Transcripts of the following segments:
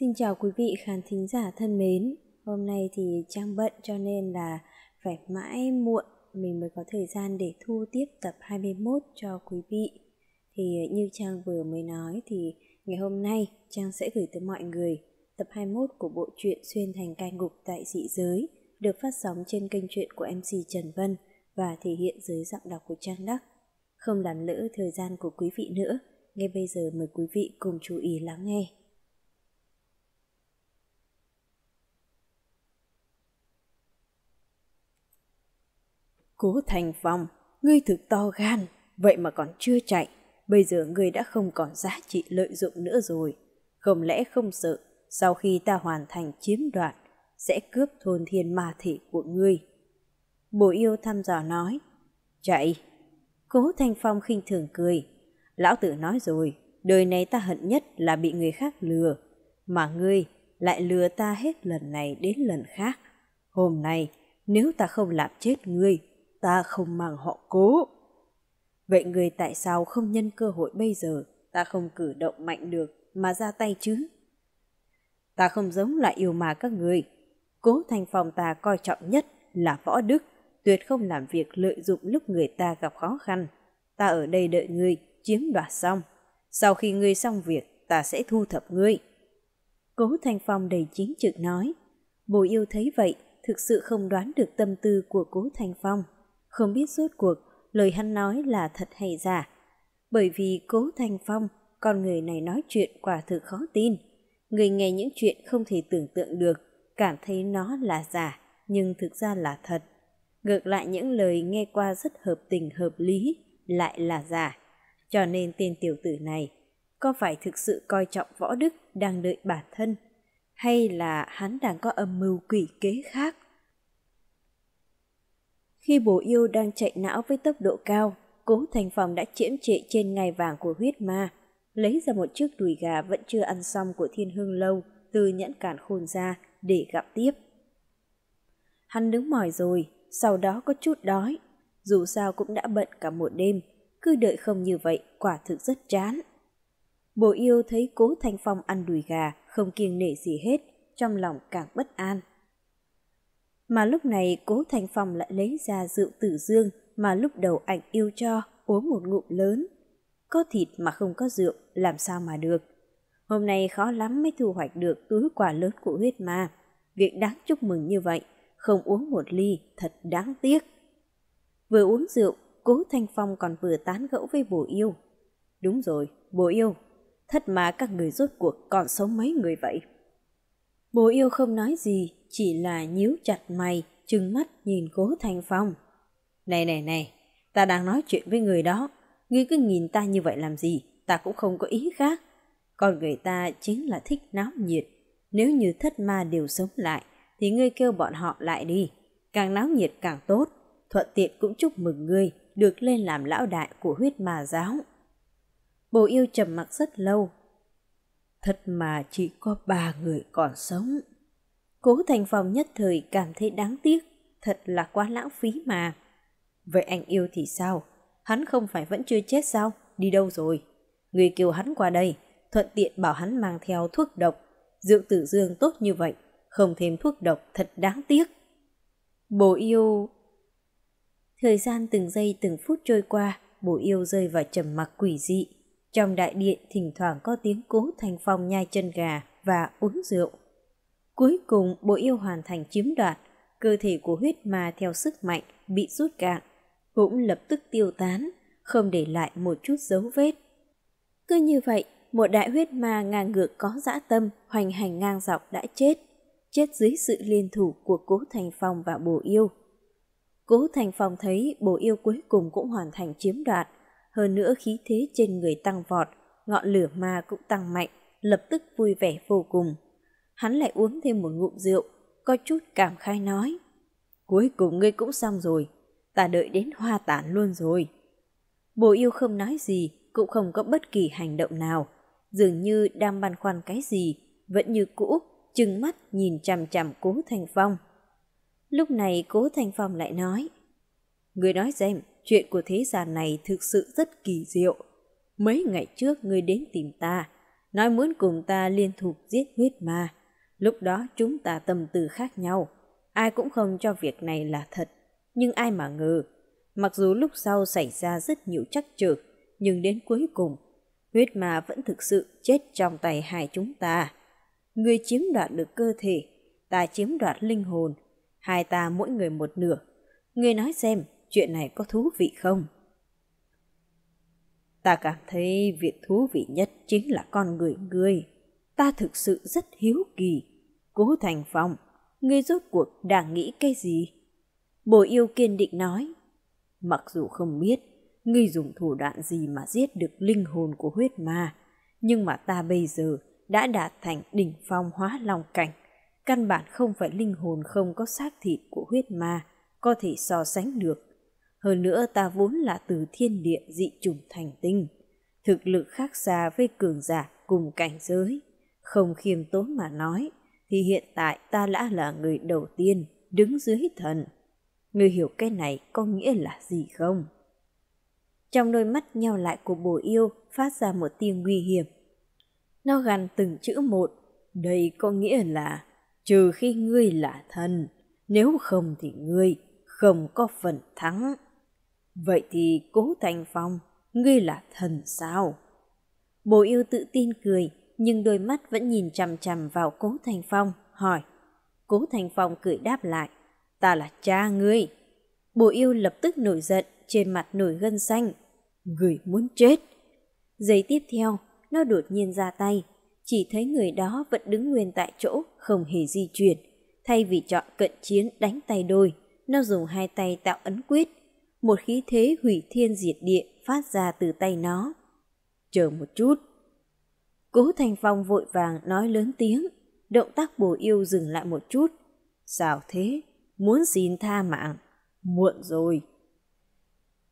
Xin chào quý vị khán thính giả thân mến. Hôm nay thì Trang bận cho nên là phải mãi muộn mình mới có thời gian để thu tiếp tập 21 cho quý vị. Thì ờ, như Trang vừa mới nói thì ngày hôm nay Trang sẽ gửi tới mọi người tập 21 của bộ truyện Xuyên thành cai ngục tại dị giới được phát sóng trên kênh truyện của MC Trần Vân và thể hiện dưới giọng đọc của Trang Đắc. Không làm lỡ thời gian của quý vị nữa, ngay bây giờ mời quý vị cùng chú ý lắng nghe. Cố Thành Phong, ngươi thực to gan, vậy mà còn chưa chạy. Bây giờ ngươi đã không còn giá trị lợi dụng nữa rồi. Không lẽ không sợ, sau khi ta hoàn thành chiếm đoạt, sẽ cướp thôn thiên ma thể của ngươi. Bộ yêu thăm dò nói, chạy. Cố Thanh Phong khinh thường cười, lão tử nói rồi, đời này ta hận nhất là bị người khác lừa, mà ngươi lại lừa ta hết lần này đến lần khác. Hôm nay, nếu ta không làm chết ngươi, ta không mang họ cố. Vậy người tại sao không nhân cơ hội bây giờ, ta không cử động mạnh được mà ra tay chứ? Ta không giống loại yêu mà các người. Cố thành phòng ta coi trọng nhất là võ đức, tuyệt không làm việc lợi dụng lúc người ta gặp khó khăn. Ta ở đây đợi ngươi, chiếm đoạt xong. Sau khi ngươi xong việc, ta sẽ thu thập ngươi. Cố Thanh Phong đầy chính trực nói. Bồ yêu thấy vậy, thực sự không đoán được tâm tư của Cố Thanh Phong không biết rốt cuộc lời hắn nói là thật hay giả. Bởi vì Cố thanh Phong, con người này nói chuyện quả thực khó tin. Người nghe những chuyện không thể tưởng tượng được, cảm thấy nó là giả, nhưng thực ra là thật. Ngược lại những lời nghe qua rất hợp tình hợp lý, lại là giả. Cho nên tên tiểu tử này, có phải thực sự coi trọng võ đức đang đợi bản thân, hay là hắn đang có âm mưu quỷ kế khác? Khi bồ yêu đang chạy não với tốc độ cao, cố thành phòng đã chiếm trệ trên ngai vàng của huyết ma, lấy ra một chiếc đùi gà vẫn chưa ăn xong của thiên hương lâu từ nhẫn cản khôn ra để gặp tiếp. Hắn đứng mỏi rồi, sau đó có chút đói, dù sao cũng đã bận cả một đêm, cứ đợi không như vậy quả thực rất chán. Bồ yêu thấy cố Thanh Phong ăn đùi gà, không kiêng nể gì hết, trong lòng càng bất an mà lúc này cố thành phong lại lấy ra rượu tử dương mà lúc đầu ảnh yêu cho uống một ngụm lớn có thịt mà không có rượu làm sao mà được hôm nay khó lắm mới thu hoạch được túi quà lớn của huyết ma việc đáng chúc mừng như vậy không uống một ly thật đáng tiếc vừa uống rượu cố thanh phong còn vừa tán gẫu với bồ yêu đúng rồi bồ yêu thất mà các người rốt cuộc còn sống mấy người vậy bồ yêu không nói gì chỉ là nhíu chặt mày, trừng mắt nhìn cố Thanh Phong. Này này này, ta đang nói chuyện với người đó, ngươi cứ nhìn ta như vậy làm gì, ta cũng không có ý khác. còn người ta chính là thích náo nhiệt, nếu như thất ma đều sống lại, thì ngươi kêu bọn họ lại đi, càng náo nhiệt càng tốt, thuận tiện cũng chúc mừng ngươi được lên làm lão đại của huyết ma giáo. Bồ yêu trầm mặc rất lâu. Thật mà chỉ có ba người còn sống. Cố Thành Phong nhất thời cảm thấy đáng tiếc, thật là quá lãng phí mà. Vậy anh yêu thì sao? Hắn không phải vẫn chưa chết sao? Đi đâu rồi? Người kêu hắn qua đây, thuận tiện bảo hắn mang theo thuốc độc. Rượu tử dương tốt như vậy, không thêm thuốc độc thật đáng tiếc. Bồ yêu... Thời gian từng giây từng phút trôi qua, bồ yêu rơi vào trầm mặc quỷ dị. Trong đại điện thỉnh thoảng có tiếng cố thành phong nhai chân gà và uống rượu. Cuối cùng, bộ yêu hoàn thành chiếm đoạt, cơ thể của huyết ma theo sức mạnh bị rút cạn, cũng lập tức tiêu tán, không để lại một chút dấu vết. Cứ như vậy, một đại huyết ma ngang ngược có dã tâm, hoành hành ngang dọc đã chết, chết dưới sự liên thủ của Cố Thành Phong và bộ Yêu. Cố Thành Phong thấy bộ Yêu cuối cùng cũng hoàn thành chiếm đoạt, hơn nữa khí thế trên người tăng vọt, ngọn lửa ma cũng tăng mạnh, lập tức vui vẻ vô cùng hắn lại uống thêm một ngụm rượu, có chút cảm khai nói. Cuối cùng ngươi cũng xong rồi, ta đợi đến hoa tản luôn rồi. Bồ yêu không nói gì, cũng không có bất kỳ hành động nào, dường như đang băn khoăn cái gì, vẫn như cũ, chừng mắt nhìn chằm chằm cố Thành Phong. Lúc này cố Thành Phong lại nói, Người nói xem, chuyện của thế gian này thực sự rất kỳ diệu. Mấy ngày trước ngươi đến tìm ta, nói muốn cùng ta liên tục giết huyết ma. Lúc đó chúng ta tâm tư khác nhau, ai cũng không cho việc này là thật, nhưng ai mà ngờ. Mặc dù lúc sau xảy ra rất nhiều trắc trở, nhưng đến cuối cùng, huyết ma vẫn thực sự chết trong tay hai chúng ta. Người chiếm đoạt được cơ thể, ta chiếm đoạt linh hồn, hai ta mỗi người một nửa. Người nói xem, chuyện này có thú vị không? Ta cảm thấy việc thú vị nhất chính là con người ngươi ta thực sự rất hiếu kỳ. Cố Thành Phong, ngươi rốt cuộc đang nghĩ cái gì? Bồ yêu kiên định nói, mặc dù không biết ngươi dùng thủ đoạn gì mà giết được linh hồn của huyết ma, nhưng mà ta bây giờ đã đạt thành đỉnh phong hóa long cảnh. Căn bản không phải linh hồn không có xác thịt của huyết ma có thể so sánh được. Hơn nữa ta vốn là từ thiên địa dị trùng thành tinh, thực lực khác xa với cường giả cùng cảnh giới. Không khiêm tốn mà nói, thì hiện tại ta đã là người đầu tiên đứng dưới thần. Người hiểu cái này có nghĩa là gì không? Trong đôi mắt nhau lại của bồ yêu phát ra một tiếng nguy hiểm. Nó gằn từng chữ một, đây có nghĩa là trừ khi ngươi là thần, nếu không thì ngươi không có phần thắng. Vậy thì cố thành phong, ngươi là thần sao? Bồ yêu tự tin cười, nhưng đôi mắt vẫn nhìn chằm chằm vào Cố Thành Phong, hỏi. Cố Thành Phong cười đáp lại, ta là cha ngươi. Bồ yêu lập tức nổi giận, trên mặt nổi gân xanh. Người muốn chết. Giây tiếp theo, nó đột nhiên ra tay, chỉ thấy người đó vẫn đứng nguyên tại chỗ, không hề di chuyển. Thay vì chọn cận chiến đánh tay đôi, nó dùng hai tay tạo ấn quyết. Một khí thế hủy thiên diệt địa phát ra từ tay nó. Chờ một chút, Cố Thành Phong vội vàng nói lớn tiếng, động tác bồ yêu dừng lại một chút. Sao thế? Muốn xin tha mạng? Muộn rồi.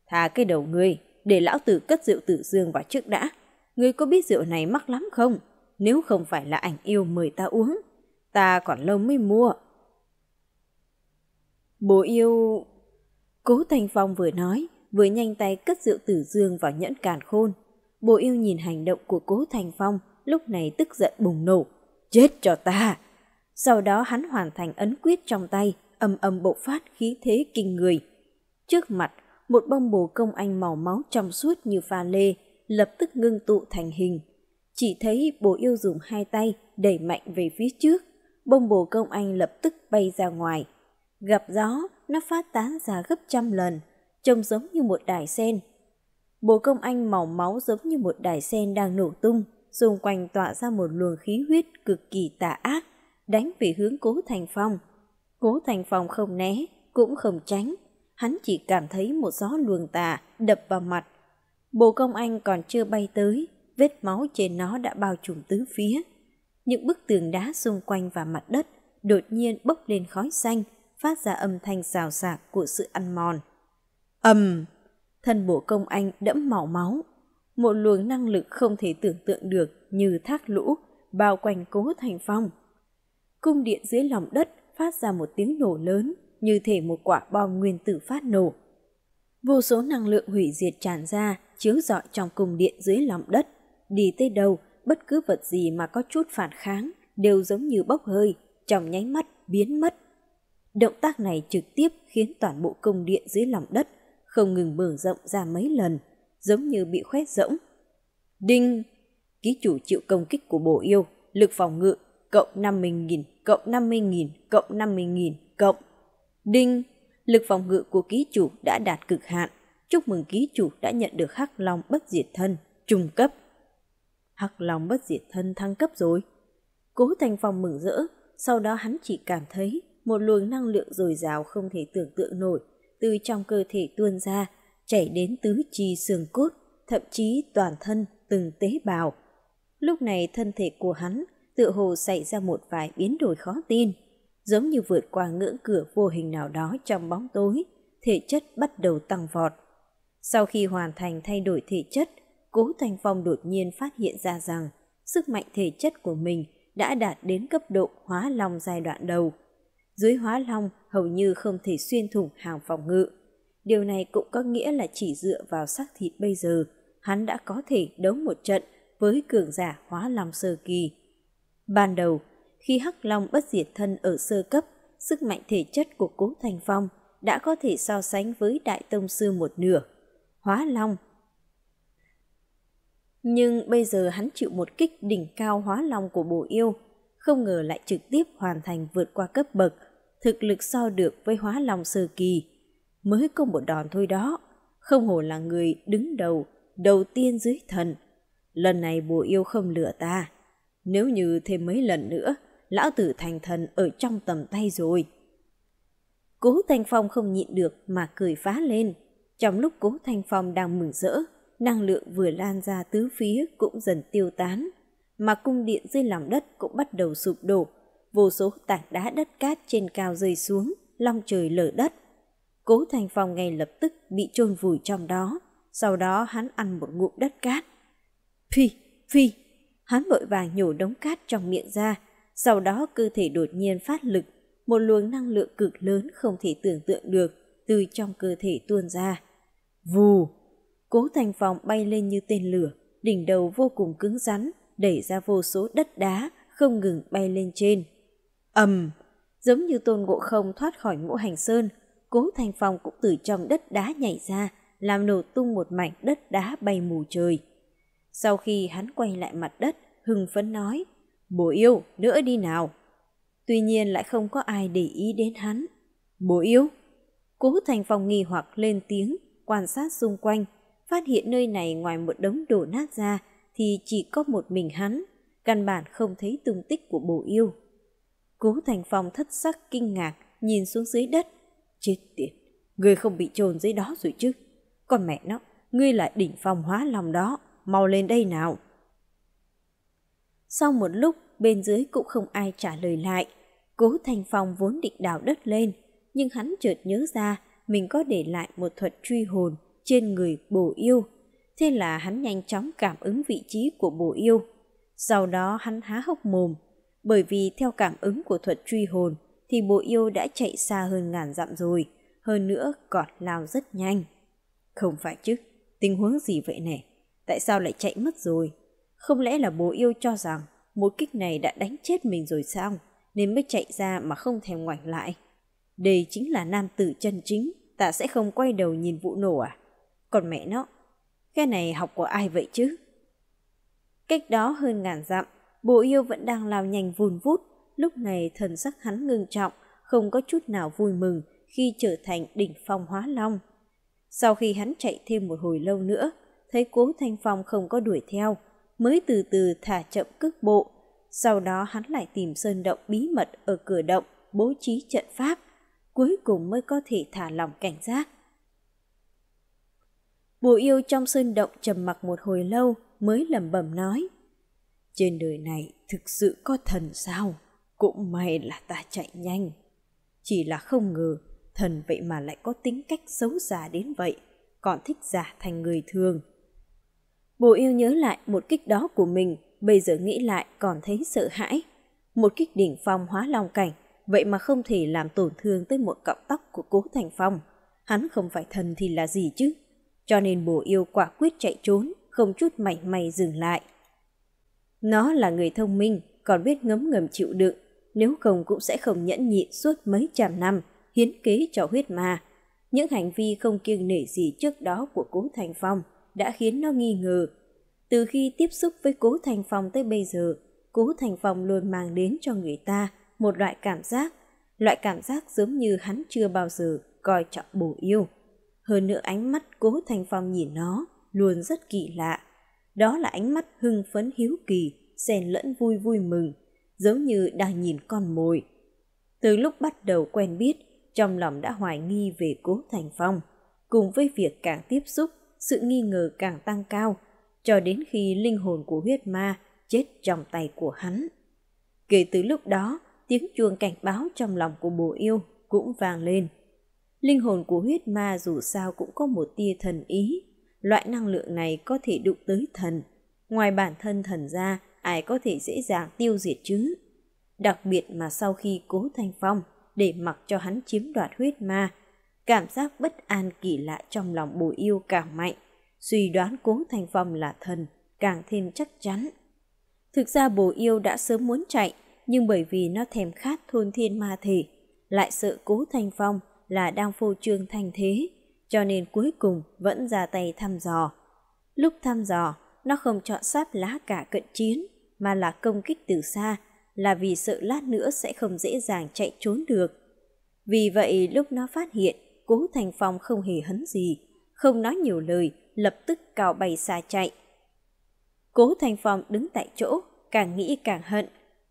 Thả cái đầu ngươi, để lão tử cất rượu tử dương vào trước đã. Ngươi có biết rượu này mắc lắm không? Nếu không phải là ảnh yêu mời ta uống, ta còn lâu mới mua. Bố yêu... Cố Thành Phong vừa nói, vừa nhanh tay cất rượu tử dương vào nhẫn càn khôn. Bố yêu nhìn hành động của Cố Thành Phong, lúc này tức giận bùng nổ. Chết cho ta! Sau đó hắn hoàn thành ấn quyết trong tay, âm âm bộ phát khí thế kinh người. Trước mặt, một bông bồ công anh màu máu trong suốt như pha lê, lập tức ngưng tụ thành hình. Chỉ thấy bồ yêu dùng hai tay đẩy mạnh về phía trước, bông bồ công anh lập tức bay ra ngoài. Gặp gió, nó phát tán ra gấp trăm lần, trông giống như một đài sen. Bồ công anh màu máu giống như một đài sen đang nổ tung, xung quanh tỏa ra một luồng khí huyết cực kỳ tà ác, đánh về hướng Cố Thành Phong. Cố Thành Phong không né, cũng không tránh, hắn chỉ cảm thấy một gió luồng tà đập vào mặt. bộ công anh còn chưa bay tới, vết máu trên nó đã bao trùm tứ phía. Những bức tường đá xung quanh và mặt đất đột nhiên bốc lên khói xanh, phát ra âm thanh xào xạc của sự ăn mòn. ầm, thân bộ công anh đẫm màu máu một luồng năng lực không thể tưởng tượng được như thác lũ bao quanh cố thành phong. Cung điện dưới lòng đất phát ra một tiếng nổ lớn như thể một quả bom nguyên tử phát nổ. Vô số năng lượng hủy diệt tràn ra, chiếu rọi trong cung điện dưới lòng đất. Đi tới đâu, bất cứ vật gì mà có chút phản kháng đều giống như bốc hơi, trong nháy mắt biến mất. Động tác này trực tiếp khiến toàn bộ cung điện dưới lòng đất không ngừng mở rộng ra mấy lần giống như bị khoét rỗng. Đinh! Ký chủ chịu công kích của bổ yêu, lực phòng ngự, cộng 50.000, cộng 50.000, cộng 50.000, cộng. Đinh! Lực phòng ngự của ký chủ đã đạt cực hạn. Chúc mừng ký chủ đã nhận được Hắc Long bất diệt thân, trùng cấp. Hắc Long bất diệt thân thăng cấp rồi. Cố Thành phòng mừng rỡ, sau đó hắn chỉ cảm thấy một luồng năng lượng dồi dào không thể tưởng tượng nổi từ trong cơ thể tuôn ra chảy đến tứ chi xương cốt, thậm chí toàn thân từng tế bào. Lúc này thân thể của hắn tựa hồ xảy ra một vài biến đổi khó tin, giống như vượt qua ngưỡng cửa vô hình nào đó trong bóng tối, thể chất bắt đầu tăng vọt. Sau khi hoàn thành thay đổi thể chất, Cố Thành Phong đột nhiên phát hiện ra rằng sức mạnh thể chất của mình đã đạt đến cấp độ hóa long giai đoạn đầu. Dưới hóa long hầu như không thể xuyên thủng hàng phòng ngự, Điều này cũng có nghĩa là chỉ dựa vào xác thịt bây giờ, hắn đã có thể đấu một trận với cường giả hóa long sơ kỳ. Ban đầu, khi Hắc Long bất diệt thân ở sơ cấp, sức mạnh thể chất của Cố Thành Phong đã có thể so sánh với Đại Tông Sư một nửa. Hóa Long Nhưng bây giờ hắn chịu một kích đỉnh cao hóa long của bộ yêu, không ngờ lại trực tiếp hoàn thành vượt qua cấp bậc, thực lực so được với hóa long sơ kỳ mới có một đòn thôi đó. Không hổ là người đứng đầu, đầu tiên dưới thần. Lần này bùa yêu không lừa ta. Nếu như thêm mấy lần nữa, lão tử thành thần ở trong tầm tay rồi. Cố Thanh Phong không nhịn được mà cười phá lên. Trong lúc Cố Thanh Phong đang mừng rỡ, năng lượng vừa lan ra tứ phía cũng dần tiêu tán, mà cung điện dưới lòng đất cũng bắt đầu sụp đổ, vô số tảng đá đất cát trên cao rơi xuống, long trời lở đất. Cố Thành Phong ngay lập tức bị chôn vùi trong đó, sau đó hắn ăn một ngụm đất cát. Phi, phi, hắn vội vàng nhổ đống cát trong miệng ra, sau đó cơ thể đột nhiên phát lực, một luồng năng lượng cực lớn không thể tưởng tượng được từ trong cơ thể tuôn ra. Vù, Cố Thành Phong bay lên như tên lửa, đỉnh đầu vô cùng cứng rắn, đẩy ra vô số đất đá không ngừng bay lên trên. ầm, giống như Tôn Ngộ Không thoát khỏi Ngũ Hành Sơn, Cố Thành Phong cũng từ trong đất đá nhảy ra, làm nổ tung một mảnh đất đá bay mù trời. Sau khi hắn quay lại mặt đất, hưng phấn nói, bố yêu, nữa đi nào. Tuy nhiên lại không có ai để ý đến hắn. Bố yêu? Cố Thành Phong nghi hoặc lên tiếng, quan sát xung quanh, phát hiện nơi này ngoài một đống đổ nát ra thì chỉ có một mình hắn, căn bản không thấy tung tích của bồ yêu. Cố Thành Phong thất sắc kinh ngạc, nhìn xuống dưới đất, Chết tiệt, ngươi không bị chôn dưới đó rồi chứ? Con mẹ nó, ngươi lại đỉnh phòng hóa lòng đó, mau lên đây nào. Sau một lúc, bên dưới cũng không ai trả lời lại. Cố Thành Phong vốn định đào đất lên, nhưng hắn chợt nhớ ra mình có để lại một thuật truy hồn trên người bồ yêu. Thế là hắn nhanh chóng cảm ứng vị trí của bồ yêu. Sau đó hắn há hốc mồm, bởi vì theo cảm ứng của thuật truy hồn, thì bộ yêu đã chạy xa hơn ngàn dặm rồi, hơn nữa còn lao rất nhanh. Không phải chứ, tình huống gì vậy nè, tại sao lại chạy mất rồi? Không lẽ là bố yêu cho rằng một kích này đã đánh chết mình rồi sao, nên mới chạy ra mà không thèm ngoảnh lại? Đây chính là nam tử chân chính, ta sẽ không quay đầu nhìn vụ nổ à? Còn mẹ nó, cái này học của ai vậy chứ? Cách đó hơn ngàn dặm, bố yêu vẫn đang lao nhanh vùn vút, lúc này thần sắc hắn ngưng trọng, không có chút nào vui mừng khi trở thành đỉnh phong hóa long. Sau khi hắn chạy thêm một hồi lâu nữa, thấy cố Thanh Phong không có đuổi theo, mới từ từ thả chậm cước bộ. Sau đó hắn lại tìm sơn động bí mật ở cửa động, bố trí trận pháp, cuối cùng mới có thể thả lòng cảnh giác. Bồ yêu trong sơn động trầm mặc một hồi lâu mới lẩm bẩm nói. Trên đời này thực sự có thần sao? Cũng may là ta chạy nhanh. Chỉ là không ngờ, thần vậy mà lại có tính cách xấu xa đến vậy, còn thích giả thành người thường. Bồ yêu nhớ lại một kích đó của mình, bây giờ nghĩ lại còn thấy sợ hãi. Một kích đỉnh phong hóa long cảnh, vậy mà không thể làm tổn thương tới một cọng tóc của cố thành phong. Hắn không phải thần thì là gì chứ? Cho nên bồ yêu quả quyết chạy trốn, không chút mảy may dừng lại. Nó là người thông minh, còn biết ngấm ngầm chịu đựng, nếu không cũng sẽ không nhẫn nhịn suốt mấy trăm năm, hiến kế cho huyết ma. Những hành vi không kiêng nể gì trước đó của Cố Thành Phong đã khiến nó nghi ngờ. Từ khi tiếp xúc với Cố Thành Phong tới bây giờ, Cố Thành Phong luôn mang đến cho người ta một loại cảm giác, loại cảm giác giống như hắn chưa bao giờ coi trọng bổ yêu. Hơn nữa ánh mắt Cố Thành Phong nhìn nó luôn rất kỳ lạ. Đó là ánh mắt hưng phấn hiếu kỳ, xen lẫn vui vui mừng, giống như đang nhìn con mồi. Từ lúc bắt đầu quen biết, trong lòng đã hoài nghi về Cố Thành Phong. Cùng với việc càng tiếp xúc, sự nghi ngờ càng tăng cao, cho đến khi linh hồn của huyết ma chết trong tay của hắn. Kể từ lúc đó, tiếng chuông cảnh báo trong lòng của bồ yêu cũng vang lên. Linh hồn của huyết ma dù sao cũng có một tia thần ý. Loại năng lượng này có thể đụng tới thần. Ngoài bản thân thần ra, ai có thể dễ dàng tiêu diệt chứ? Đặc biệt mà sau khi cố thanh phong để mặc cho hắn chiếm đoạt huyết ma, cảm giác bất an kỳ lạ trong lòng bùi yêu càng mạnh, suy đoán cố thanh phong là thần càng thêm chắc chắn. Thực ra bồ yêu đã sớm muốn chạy, nhưng bởi vì nó thèm khát thôn thiên ma thể, lại sợ cố thanh phong là đang phô trương thành thế, cho nên cuối cùng vẫn ra tay thăm dò. Lúc thăm dò, nó không chọn sáp lá cả cận chiến, mà là công kích từ xa, là vì sợ lát nữa sẽ không dễ dàng chạy trốn được. Vì vậy lúc nó phát hiện, cố thành phong không hề hấn gì, không nói nhiều lời, lập tức cào bay xa chạy. Cố thành phong đứng tại chỗ, càng nghĩ càng hận,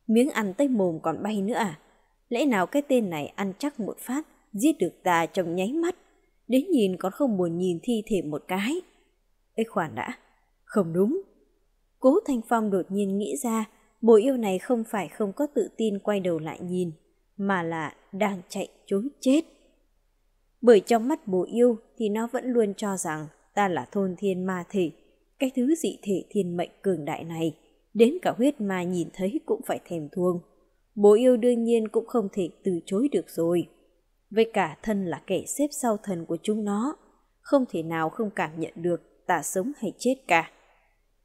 miếng ăn tới mồm còn bay nữa à? Lẽ nào cái tên này ăn chắc một phát, giết được ta trong nháy mắt, đến nhìn còn không buồn nhìn thi thể một cái. Ê khoản đã, không đúng. Cố Thanh Phong đột nhiên nghĩ ra, bồ yêu này không phải không có tự tin quay đầu lại nhìn, mà là đang chạy chối chết. Bởi trong mắt bồ yêu thì nó vẫn luôn cho rằng ta là thôn thiên ma thể, cái thứ dị thể thiên mệnh cường đại này, đến cả huyết ma nhìn thấy cũng phải thèm thuông. Bố yêu đương nhiên cũng không thể từ chối được rồi. Với cả thân là kẻ xếp sau thần của chúng nó, không thể nào không cảm nhận được ta sống hay chết cả.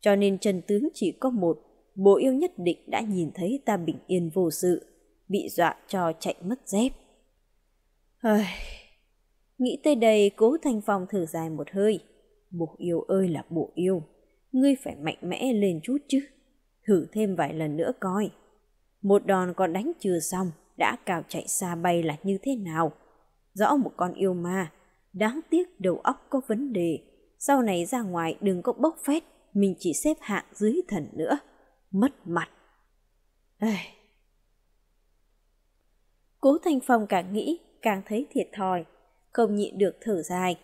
Cho nên chân tướng chỉ có một, bộ yêu nhất định đã nhìn thấy ta bình yên vô sự, bị dọa cho chạy mất dép. Hơi... Nghĩ tới đây cố thanh phong thở dài một hơi. Bộ yêu ơi là bộ yêu, ngươi phải mạnh mẽ lên chút chứ. Thử thêm vài lần nữa coi. Một đòn còn đánh chưa xong, đã cào chạy xa bay là như thế nào? Rõ một con yêu ma, đáng tiếc đầu óc có vấn đề. Sau này ra ngoài đừng có bốc phét mình chỉ xếp hạng dưới thần nữa. Mất mặt. Ây. Cố Thành Phong càng nghĩ, càng thấy thiệt thòi, không nhịn được thở dài.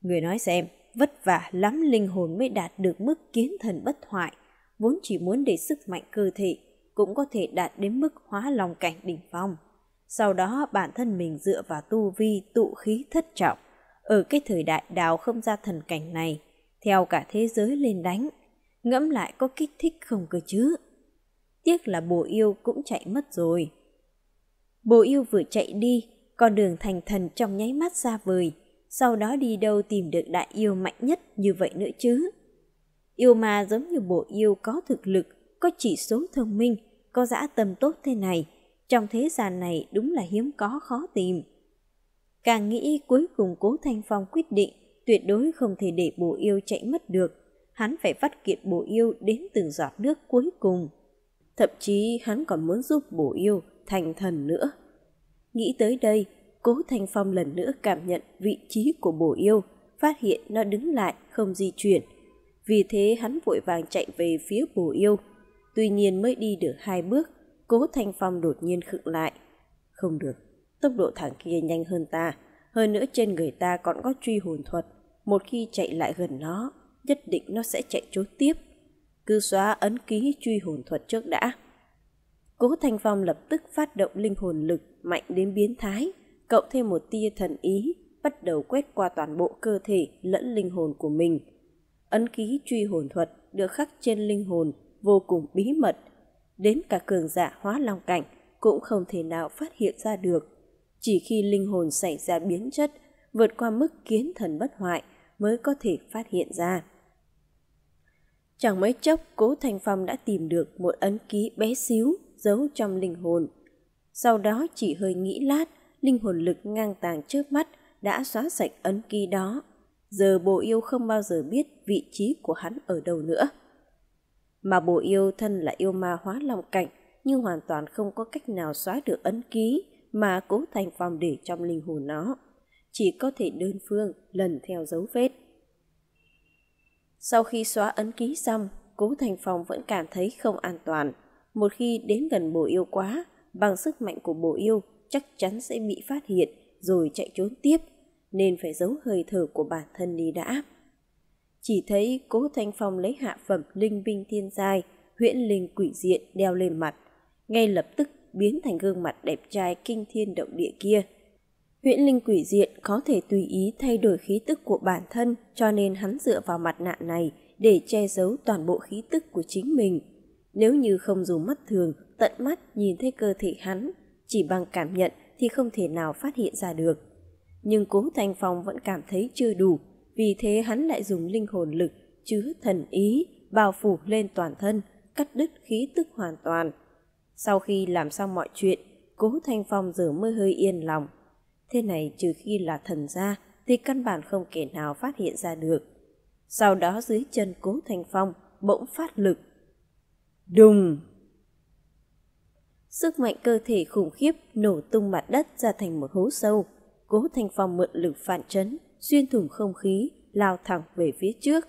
Người nói xem, vất vả lắm linh hồn mới đạt được mức kiến thần bất hoại, vốn chỉ muốn để sức mạnh cơ thể cũng có thể đạt đến mức hóa lòng cảnh đỉnh phong. Sau đó bản thân mình dựa vào tu vi tụ khí thất trọng, ở cái thời đại đào không ra thần cảnh này theo cả thế giới lên đánh. Ngẫm lại có kích thích không cơ chứ? Tiếc là bồ yêu cũng chạy mất rồi. Bồ yêu vừa chạy đi, con đường thành thần trong nháy mắt xa vời, sau đó đi đâu tìm được đại yêu mạnh nhất như vậy nữa chứ? Yêu ma giống như bộ yêu có thực lực, có chỉ số thông minh, có dã tâm tốt thế này, trong thế gian này đúng là hiếm có khó tìm. Càng nghĩ cuối cùng cố Thanh Phong quyết định tuyệt đối không thể để bộ yêu chạy mất được. Hắn phải vắt kiệt bộ yêu đến từng giọt nước cuối cùng. Thậm chí hắn còn muốn giúp bộ yêu thành thần nữa. Nghĩ tới đây, Cố Thanh Phong lần nữa cảm nhận vị trí của bộ yêu, phát hiện nó đứng lại không di chuyển. Vì thế hắn vội vàng chạy về phía bồ yêu. Tuy nhiên mới đi được hai bước, Cố Thanh Phong đột nhiên khựng lại. Không được, tốc độ thằng kia nhanh hơn ta, hơn nữa trên người ta còn có truy hồn thuật, một khi chạy lại gần nó, nhất định nó sẽ chạy trốn tiếp. Cứ xóa ấn ký truy hồn thuật trước đã. Cố thanh Phong lập tức phát động linh hồn lực mạnh đến biến thái, cộng thêm một tia thần ý, bắt đầu quét qua toàn bộ cơ thể lẫn linh hồn của mình. Ấn ký truy hồn thuật được khắc trên linh hồn vô cùng bí mật, đến cả cường giả hóa long cảnh cũng không thể nào phát hiện ra được. Chỉ khi linh hồn xảy ra biến chất, vượt qua mức kiến thần bất hoại mới có thể phát hiện ra. Chẳng mấy chốc, Cố Thành Phong đã tìm được một ấn ký bé xíu giấu trong linh hồn. Sau đó chỉ hơi nghĩ lát, linh hồn lực ngang tàng trước mắt đã xóa sạch ấn ký đó. Giờ bồ yêu không bao giờ biết vị trí của hắn ở đâu nữa. Mà bồ yêu thân là yêu ma hóa lòng cảnh, nhưng hoàn toàn không có cách nào xóa được ấn ký mà cố thành vòng để trong linh hồn nó. Chỉ có thể đơn phương lần theo dấu vết. Sau khi xóa ấn ký xong, Cố Thành Phong vẫn cảm thấy không an toàn. Một khi đến gần bồ yêu quá, bằng sức mạnh của bồ yêu chắc chắn sẽ bị phát hiện rồi chạy trốn tiếp, nên phải giấu hơi thở của bản thân đi đã. Chỉ thấy Cố Thanh Phong lấy hạ phẩm linh binh thiên giai, huyễn linh quỷ diện đeo lên mặt, ngay lập tức biến thành gương mặt đẹp trai kinh thiên động địa kia. Huyễn linh quỷ diện có thể tùy ý thay đổi khí tức của bản thân cho nên hắn dựa vào mặt nạ này để che giấu toàn bộ khí tức của chính mình. Nếu như không dùng mắt thường, tận mắt nhìn thấy cơ thể hắn, chỉ bằng cảm nhận thì không thể nào phát hiện ra được. Nhưng cố Thanh Phong vẫn cảm thấy chưa đủ, vì thế hắn lại dùng linh hồn lực chứa thần ý bao phủ lên toàn thân, cắt đứt khí tức hoàn toàn. Sau khi làm xong mọi chuyện, Cố Thanh Phong giờ mới hơi yên lòng. Thế này trừ khi là thần gia thì căn bản không kẻ nào phát hiện ra được. Sau đó dưới chân Cố Thanh Phong bỗng phát lực. Đùng! Sức mạnh cơ thể khủng khiếp nổ tung mặt đất ra thành một hố sâu. Cố Thanh Phong mượn lực phản chấn, xuyên thủng không khí, lao thẳng về phía trước.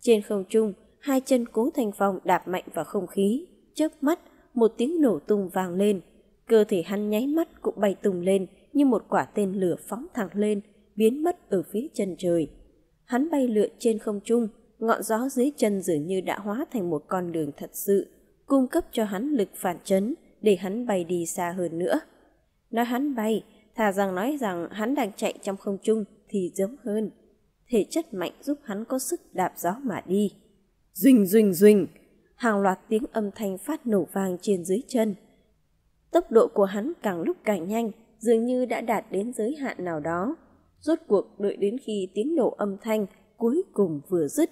Trên không trung, hai chân Cố Thanh Phong đạp mạnh vào không khí, chớp mắt một tiếng nổ tung vang lên. Cơ thể hắn nháy mắt cũng bay tung lên như một quả tên lửa phóng thẳng lên, biến mất ở phía chân trời. Hắn bay lượn trên không trung, ngọn gió dưới chân dường như đã hóa thành một con đường thật sự, cung cấp cho hắn lực phản chấn để hắn bay đi xa hơn nữa. Nói hắn bay, thà rằng nói rằng hắn đang chạy trong không trung thì giống hơn. Thể chất mạnh giúp hắn có sức đạp gió mà đi. Duỳnh duỳnh duỳnh! hàng loạt tiếng âm thanh phát nổ vàng trên dưới chân. Tốc độ của hắn càng lúc càng nhanh, dường như đã đạt đến giới hạn nào đó. Rốt cuộc đợi đến khi tiếng nổ âm thanh cuối cùng vừa dứt,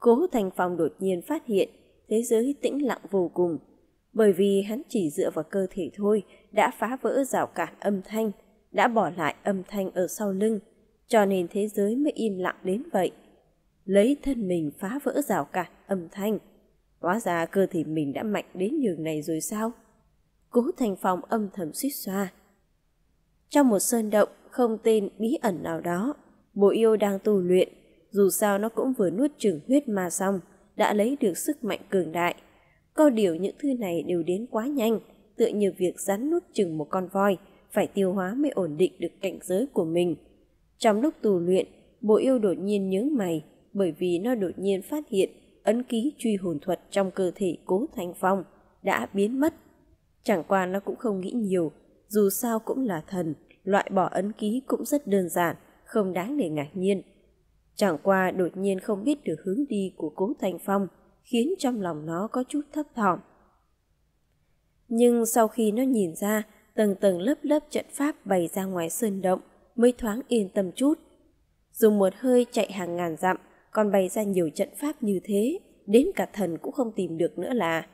Cố Thành phòng đột nhiên phát hiện thế giới tĩnh lặng vô cùng, bởi vì hắn chỉ dựa vào cơ thể thôi đã phá vỡ rào cản âm thanh, đã bỏ lại âm thanh ở sau lưng, cho nên thế giới mới im lặng đến vậy. Lấy thân mình phá vỡ rào cản âm thanh, Hóa ra cơ thể mình đã mạnh đến nhường này rồi sao? Cố Thành Phong âm thầm suýt xoa. Trong một sơn động không tên bí ẩn nào đó, bộ yêu đang tu luyện, dù sao nó cũng vừa nuốt chửng huyết ma xong, đã lấy được sức mạnh cường đại. Có điều những thứ này đều đến quá nhanh, tựa như việc rắn nuốt chừng một con voi, phải tiêu hóa mới ổn định được cảnh giới của mình. Trong lúc tù luyện, bộ yêu đột nhiên nhớ mày, bởi vì nó đột nhiên phát hiện ấn ký truy hồn thuật trong cơ thể cố thành phong đã biến mất. Chẳng qua nó cũng không nghĩ nhiều, dù sao cũng là thần, loại bỏ ấn ký cũng rất đơn giản, không đáng để ngạc nhiên. Chẳng qua đột nhiên không biết được hướng đi của cố thành phong, khiến trong lòng nó có chút thấp thỏm. Nhưng sau khi nó nhìn ra, tầng tầng lớp lớp trận pháp bày ra ngoài sơn động, mới thoáng yên tâm chút. Dùng một hơi chạy hàng ngàn dặm, còn bày ra nhiều trận pháp như thế, đến cả thần cũng không tìm được nữa là.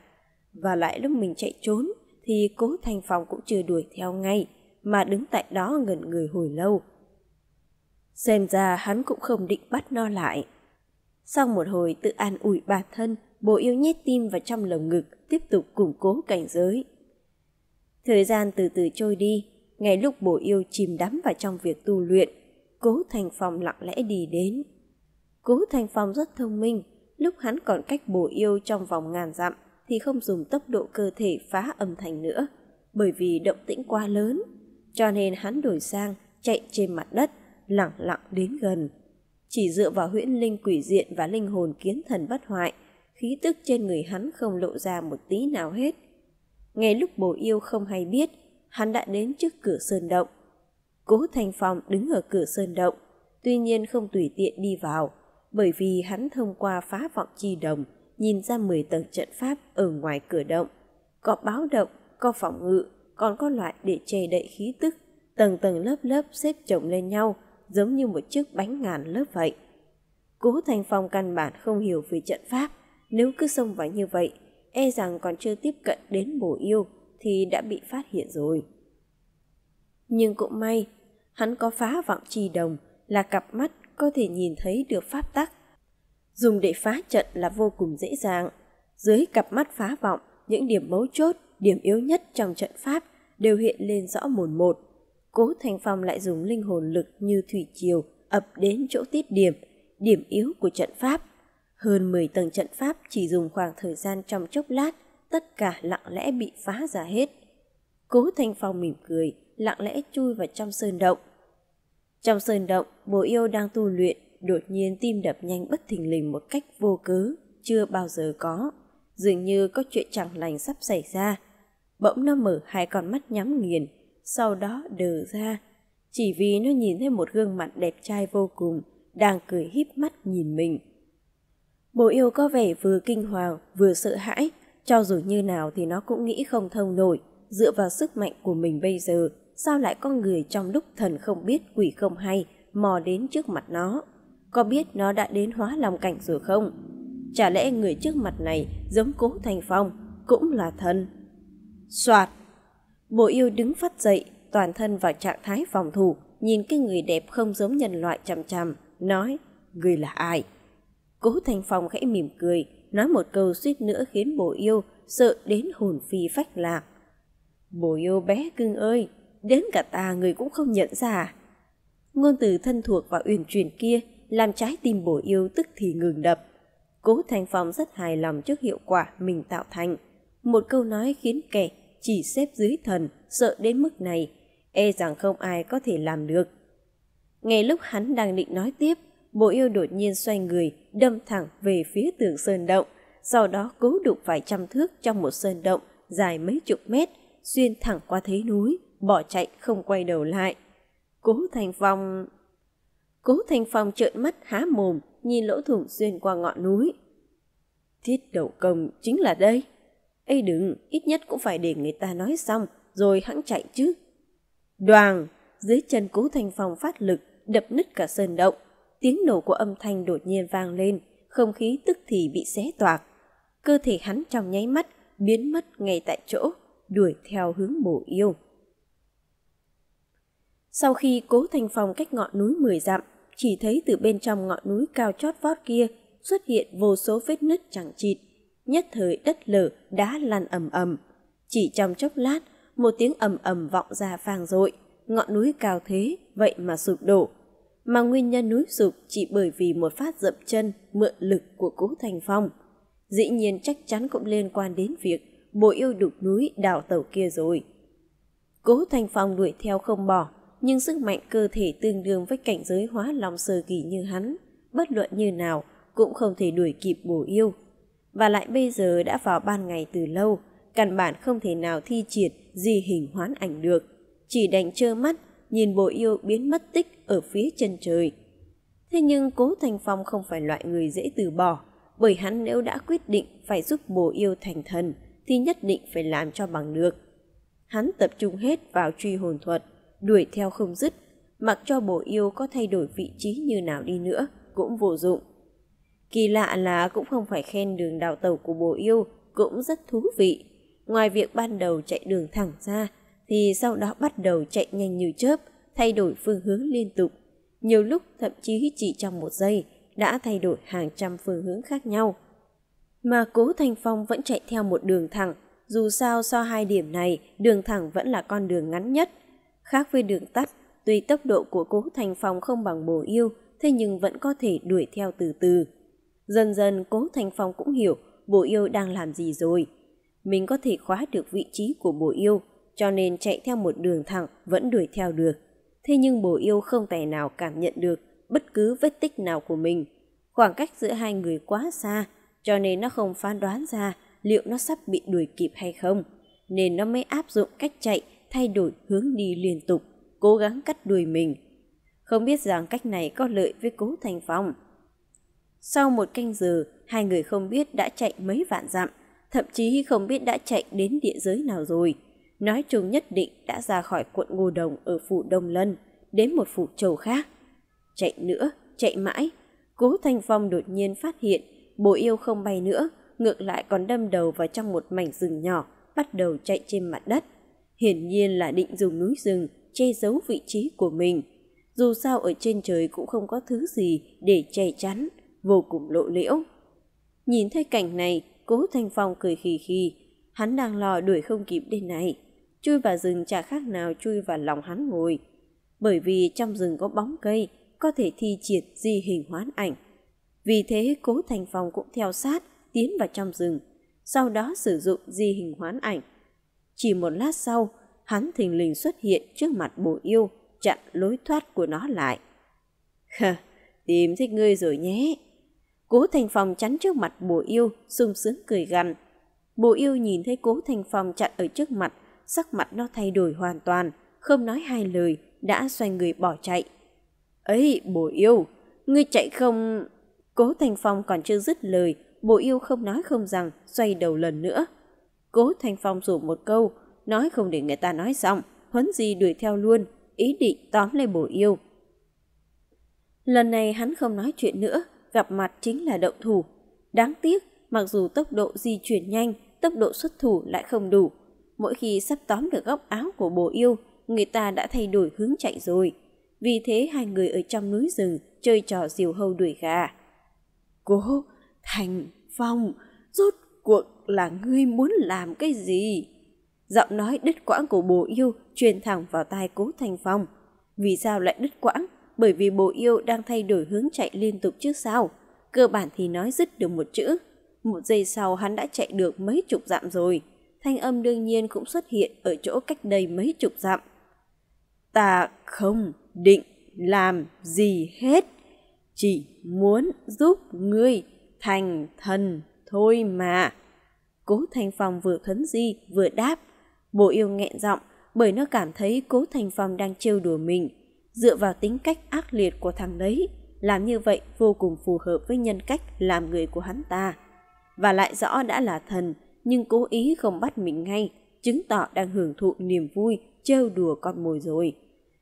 Và lại lúc mình chạy trốn, thì cố thành phòng cũng chưa đuổi theo ngay, mà đứng tại đó ngẩn người hồi lâu. Xem ra hắn cũng không định bắt no lại. Sau một hồi tự an ủi bản thân, bộ yêu nhét tim vào trong lồng ngực, tiếp tục củng cố cảnh giới. Thời gian từ từ trôi đi, ngay lúc bộ yêu chìm đắm vào trong việc tu luyện, cố thành phòng lặng lẽ đi đến. Cố Thanh Phong rất thông minh, lúc hắn còn cách bổ yêu trong vòng ngàn dặm thì không dùng tốc độ cơ thể phá âm thanh nữa, bởi vì động tĩnh quá lớn, cho nên hắn đổi sang chạy trên mặt đất, lặng lặng đến gần. Chỉ dựa vào huyễn linh quỷ diện và linh hồn kiến thần bất hoại, khí tức trên người hắn không lộ ra một tí nào hết. Ngay lúc bổ yêu không hay biết, hắn đã đến trước cửa sơn động. Cố Thanh Phong đứng ở cửa sơn động, tuy nhiên không tùy tiện đi vào, bởi vì hắn thông qua phá vọng chi đồng nhìn ra 10 tầng trận pháp ở ngoài cửa động. Có báo động, có phòng ngự, còn có loại để che đậy khí tức, tầng tầng lớp lớp xếp chồng lên nhau, giống như một chiếc bánh ngàn lớp vậy. Cố Thành Phong căn bản không hiểu về trận pháp, nếu cứ xông vào như vậy, e rằng còn chưa tiếp cận đến bổ yêu thì đã bị phát hiện rồi. Nhưng cũng may, hắn có phá vọng trì đồng là cặp mắt có thể nhìn thấy được pháp tắc. Dùng để phá trận là vô cùng dễ dàng. Dưới cặp mắt phá vọng, những điểm mấu chốt, điểm yếu nhất trong trận pháp đều hiện lên rõ mồn một. Cố Thành Phong lại dùng linh hồn lực như thủy triều ập đến chỗ tiết điểm, điểm yếu của trận pháp. Hơn 10 tầng trận pháp chỉ dùng khoảng thời gian trong chốc lát, tất cả lặng lẽ bị phá ra hết. Cố Thanh Phong mỉm cười, lặng lẽ chui vào trong sơn động, trong sơn động, bồ yêu đang tu luyện, đột nhiên tim đập nhanh bất thình lình một cách vô cớ, chưa bao giờ có. Dường như có chuyện chẳng lành sắp xảy ra. Bỗng nó mở hai con mắt nhắm nghiền, sau đó đờ ra. Chỉ vì nó nhìn thấy một gương mặt đẹp trai vô cùng, đang cười híp mắt nhìn mình. Bồ yêu có vẻ vừa kinh hoàng, vừa sợ hãi, cho dù như nào thì nó cũng nghĩ không thông nổi, dựa vào sức mạnh của mình bây giờ sao lại có người trong lúc thần không biết quỷ không hay mò đến trước mặt nó? Có biết nó đã đến hóa lòng cảnh rồi không? Chả lẽ người trước mặt này giống cố thành phong, cũng là thần? Soạt! Bộ yêu đứng phát dậy, toàn thân vào trạng thái phòng thủ, nhìn cái người đẹp không giống nhân loại chằm chằm, nói, người là ai? Cố Thành Phong khẽ mỉm cười, nói một câu suýt nữa khiến bộ yêu sợ đến hồn phi phách lạc. bộ yêu bé cưng ơi, đến cả ta người cũng không nhận ra ngôn từ thân thuộc và uyển chuyển kia làm trái tim bổ yêu tức thì ngừng đập cố thanh phong rất hài lòng trước hiệu quả mình tạo thành một câu nói khiến kẻ chỉ xếp dưới thần sợ đến mức này e rằng không ai có thể làm được ngay lúc hắn đang định nói tiếp bộ yêu đột nhiên xoay người đâm thẳng về phía tường sơn động sau đó cố đục vài trăm thước trong một sơn động dài mấy chục mét xuyên thẳng qua thế núi bỏ chạy không quay đầu lại. Cố Thành Phong... Cố Thành Phong trợn mắt há mồm, nhìn lỗ thủng xuyên qua ngọn núi. Thiết đầu công chính là đây. Ây đừng, ít nhất cũng phải để người ta nói xong, rồi hãng chạy chứ. Đoàn, dưới chân Cố Thành Phong phát lực, đập nứt cả sơn động. Tiếng nổ của âm thanh đột nhiên vang lên, không khí tức thì bị xé toạc. Cơ thể hắn trong nháy mắt, biến mất ngay tại chỗ, đuổi theo hướng bổ yêu. Sau khi cố thành phòng cách ngọn núi 10 dặm, chỉ thấy từ bên trong ngọn núi cao chót vót kia xuất hiện vô số vết nứt chẳng chịt. Nhất thời đất lở, đá lăn ầm ầm. Chỉ trong chốc lát, một tiếng ầm ầm vọng ra vang dội ngọn núi cao thế vậy mà sụp đổ. Mà nguyên nhân núi sụp chỉ bởi vì một phát dậm chân mượn lực của cố thành phong. Dĩ nhiên chắc chắn cũng liên quan đến việc bộ yêu đục núi đào tàu kia rồi. Cố Thành Phong đuổi theo không bỏ, nhưng sức mạnh cơ thể tương đương với cảnh giới hóa lòng sơ kỳ như hắn, bất luận như nào cũng không thể đuổi kịp bổ yêu. Và lại bây giờ đã vào ban ngày từ lâu, căn bản không thể nào thi triệt gì hình hoán ảnh được, chỉ đành trơ mắt nhìn bổ yêu biến mất tích ở phía chân trời. Thế nhưng Cố Thành Phong không phải loại người dễ từ bỏ, bởi hắn nếu đã quyết định phải giúp bồ yêu thành thần thì nhất định phải làm cho bằng được. Hắn tập trung hết vào truy hồn thuật, đuổi theo không dứt, mặc cho bổ yêu có thay đổi vị trí như nào đi nữa, cũng vô dụng. Kỳ lạ là cũng không phải khen đường đào tàu của bồ yêu cũng rất thú vị. Ngoài việc ban đầu chạy đường thẳng ra, thì sau đó bắt đầu chạy nhanh như chớp, thay đổi phương hướng liên tục. Nhiều lúc thậm chí chỉ trong một giây đã thay đổi hàng trăm phương hướng khác nhau. Mà Cố Thành Phong vẫn chạy theo một đường thẳng, dù sao so hai điểm này, đường thẳng vẫn là con đường ngắn nhất – Khác với đường tắt, tuy tốc độ của cố Thành Phong không bằng bồ yêu, thế nhưng vẫn có thể đuổi theo từ từ. Dần dần cố Thành Phong cũng hiểu bồ yêu đang làm gì rồi. Mình có thể khóa được vị trí của bồ yêu, cho nên chạy theo một đường thẳng vẫn đuổi theo được. Thế nhưng bồ yêu không tài nào cảm nhận được bất cứ vết tích nào của mình. Khoảng cách giữa hai người quá xa, cho nên nó không phán đoán ra liệu nó sắp bị đuổi kịp hay không, nên nó mới áp dụng cách chạy thay đổi hướng đi liên tục, cố gắng cắt đuôi mình. Không biết rằng cách này có lợi với cố thành phong. Sau một canh giờ, hai người không biết đã chạy mấy vạn dặm, thậm chí không biết đã chạy đến địa giới nào rồi. Nói chung nhất định đã ra khỏi quận Ngô Đồng ở phủ Đông Lân, đến một phủ châu khác. Chạy nữa, chạy mãi, Cố Thanh Phong đột nhiên phát hiện bộ yêu không bay nữa, ngược lại còn đâm đầu vào trong một mảnh rừng nhỏ, bắt đầu chạy trên mặt đất hiển nhiên là định dùng núi rừng che giấu vị trí của mình. Dù sao ở trên trời cũng không có thứ gì để che chắn, vô cùng lộ liễu. Nhìn thấy cảnh này, cố Thanh Phong cười khì khì, hắn đang lo đuổi không kịp đây này. Chui vào rừng chả khác nào chui vào lòng hắn ngồi. Bởi vì trong rừng có bóng cây, có thể thi triệt di hình hoán ảnh. Vì thế cố Thành Phong cũng theo sát, tiến vào trong rừng, sau đó sử dụng di hình hoán ảnh chỉ một lát sau, hắn thình lình xuất hiện trước mặt bồ yêu, chặn lối thoát của nó lại. Khờ, tìm thích ngươi rồi nhé. Cố Thành Phong chắn trước mặt bồ yêu, sung sướng cười gằn. Bồ yêu nhìn thấy Cố Thành Phong chặn ở trước mặt, sắc mặt nó thay đổi hoàn toàn, không nói hai lời, đã xoay người bỏ chạy. Ấy, bồ yêu, ngươi chạy không... Cố Thành Phong còn chưa dứt lời, bồ yêu không nói không rằng, xoay đầu lần nữa. Cố Thanh Phong rủ một câu, nói không để người ta nói xong, huấn gì đuổi theo luôn, ý định tóm lấy bổ yêu. Lần này hắn không nói chuyện nữa, gặp mặt chính là động thủ. Đáng tiếc, mặc dù tốc độ di chuyển nhanh, tốc độ xuất thủ lại không đủ. Mỗi khi sắp tóm được góc áo của bồ yêu, người ta đã thay đổi hướng chạy rồi. Vì thế hai người ở trong núi rừng chơi trò diều hâu đuổi gà. Cố, Thành, Phong, rốt cuộc là ngươi muốn làm cái gì? Giọng nói đứt quãng của bồ yêu truyền thẳng vào tai cố thành phong. Vì sao lại đứt quãng? Bởi vì bồ yêu đang thay đổi hướng chạy liên tục trước sau. Cơ bản thì nói dứt được một chữ. Một giây sau hắn đã chạy được mấy chục dặm rồi. Thanh âm đương nhiên cũng xuất hiện ở chỗ cách đây mấy chục dặm. Ta không định làm gì hết. Chỉ muốn giúp ngươi thành thần thôi mà. Cố Thành Phong vừa khấn di vừa đáp. Bộ yêu nghẹn giọng bởi nó cảm thấy Cố Thành Phong đang trêu đùa mình. Dựa vào tính cách ác liệt của thằng đấy, làm như vậy vô cùng phù hợp với nhân cách làm người của hắn ta. Và lại rõ đã là thần, nhưng cố ý không bắt mình ngay, chứng tỏ đang hưởng thụ niềm vui, trêu đùa con mồi rồi.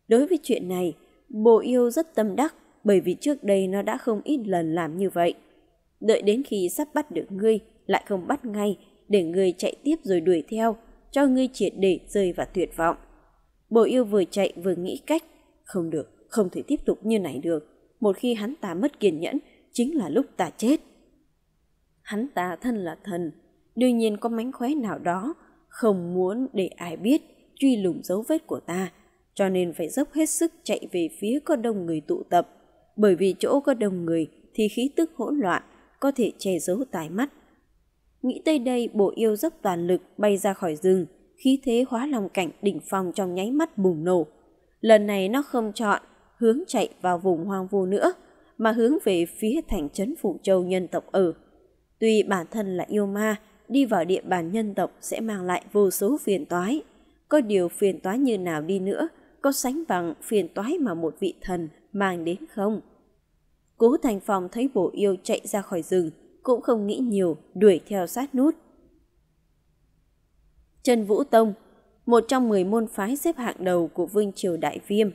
Đối với chuyện này, bộ yêu rất tâm đắc bởi vì trước đây nó đã không ít lần làm như vậy. Đợi đến khi sắp bắt được ngươi, lại không bắt ngay để người chạy tiếp rồi đuổi theo, cho ngươi triệt để rơi vào tuyệt vọng. Bộ yêu vừa chạy vừa nghĩ cách, không được, không thể tiếp tục như này được. Một khi hắn ta mất kiên nhẫn, chính là lúc ta chết. Hắn ta thân là thần, đương nhiên có mánh khóe nào đó, không muốn để ai biết, truy lùng dấu vết của ta, cho nên phải dốc hết sức chạy về phía có đông người tụ tập. Bởi vì chỗ có đông người thì khí tức hỗn loạn, có thể che giấu tài mắt, Nghĩ tới đây, bộ yêu dốc toàn lực bay ra khỏi rừng, khí thế hóa lòng cảnh đỉnh phong trong nháy mắt bùng nổ. Lần này nó không chọn hướng chạy vào vùng hoang vu nữa, mà hướng về phía thành trấn Phụ Châu nhân tộc ở. Tuy bản thân là yêu ma, đi vào địa bàn nhân tộc sẽ mang lại vô số phiền toái. Có điều phiền toái như nào đi nữa, có sánh bằng phiền toái mà một vị thần mang đến không? Cố Thành Phòng thấy bộ yêu chạy ra khỏi rừng, cũng không nghĩ nhiều, đuổi theo sát nút. Trần Vũ Tông, một trong 10 môn phái xếp hạng đầu của Vương Triều Đại Viêm.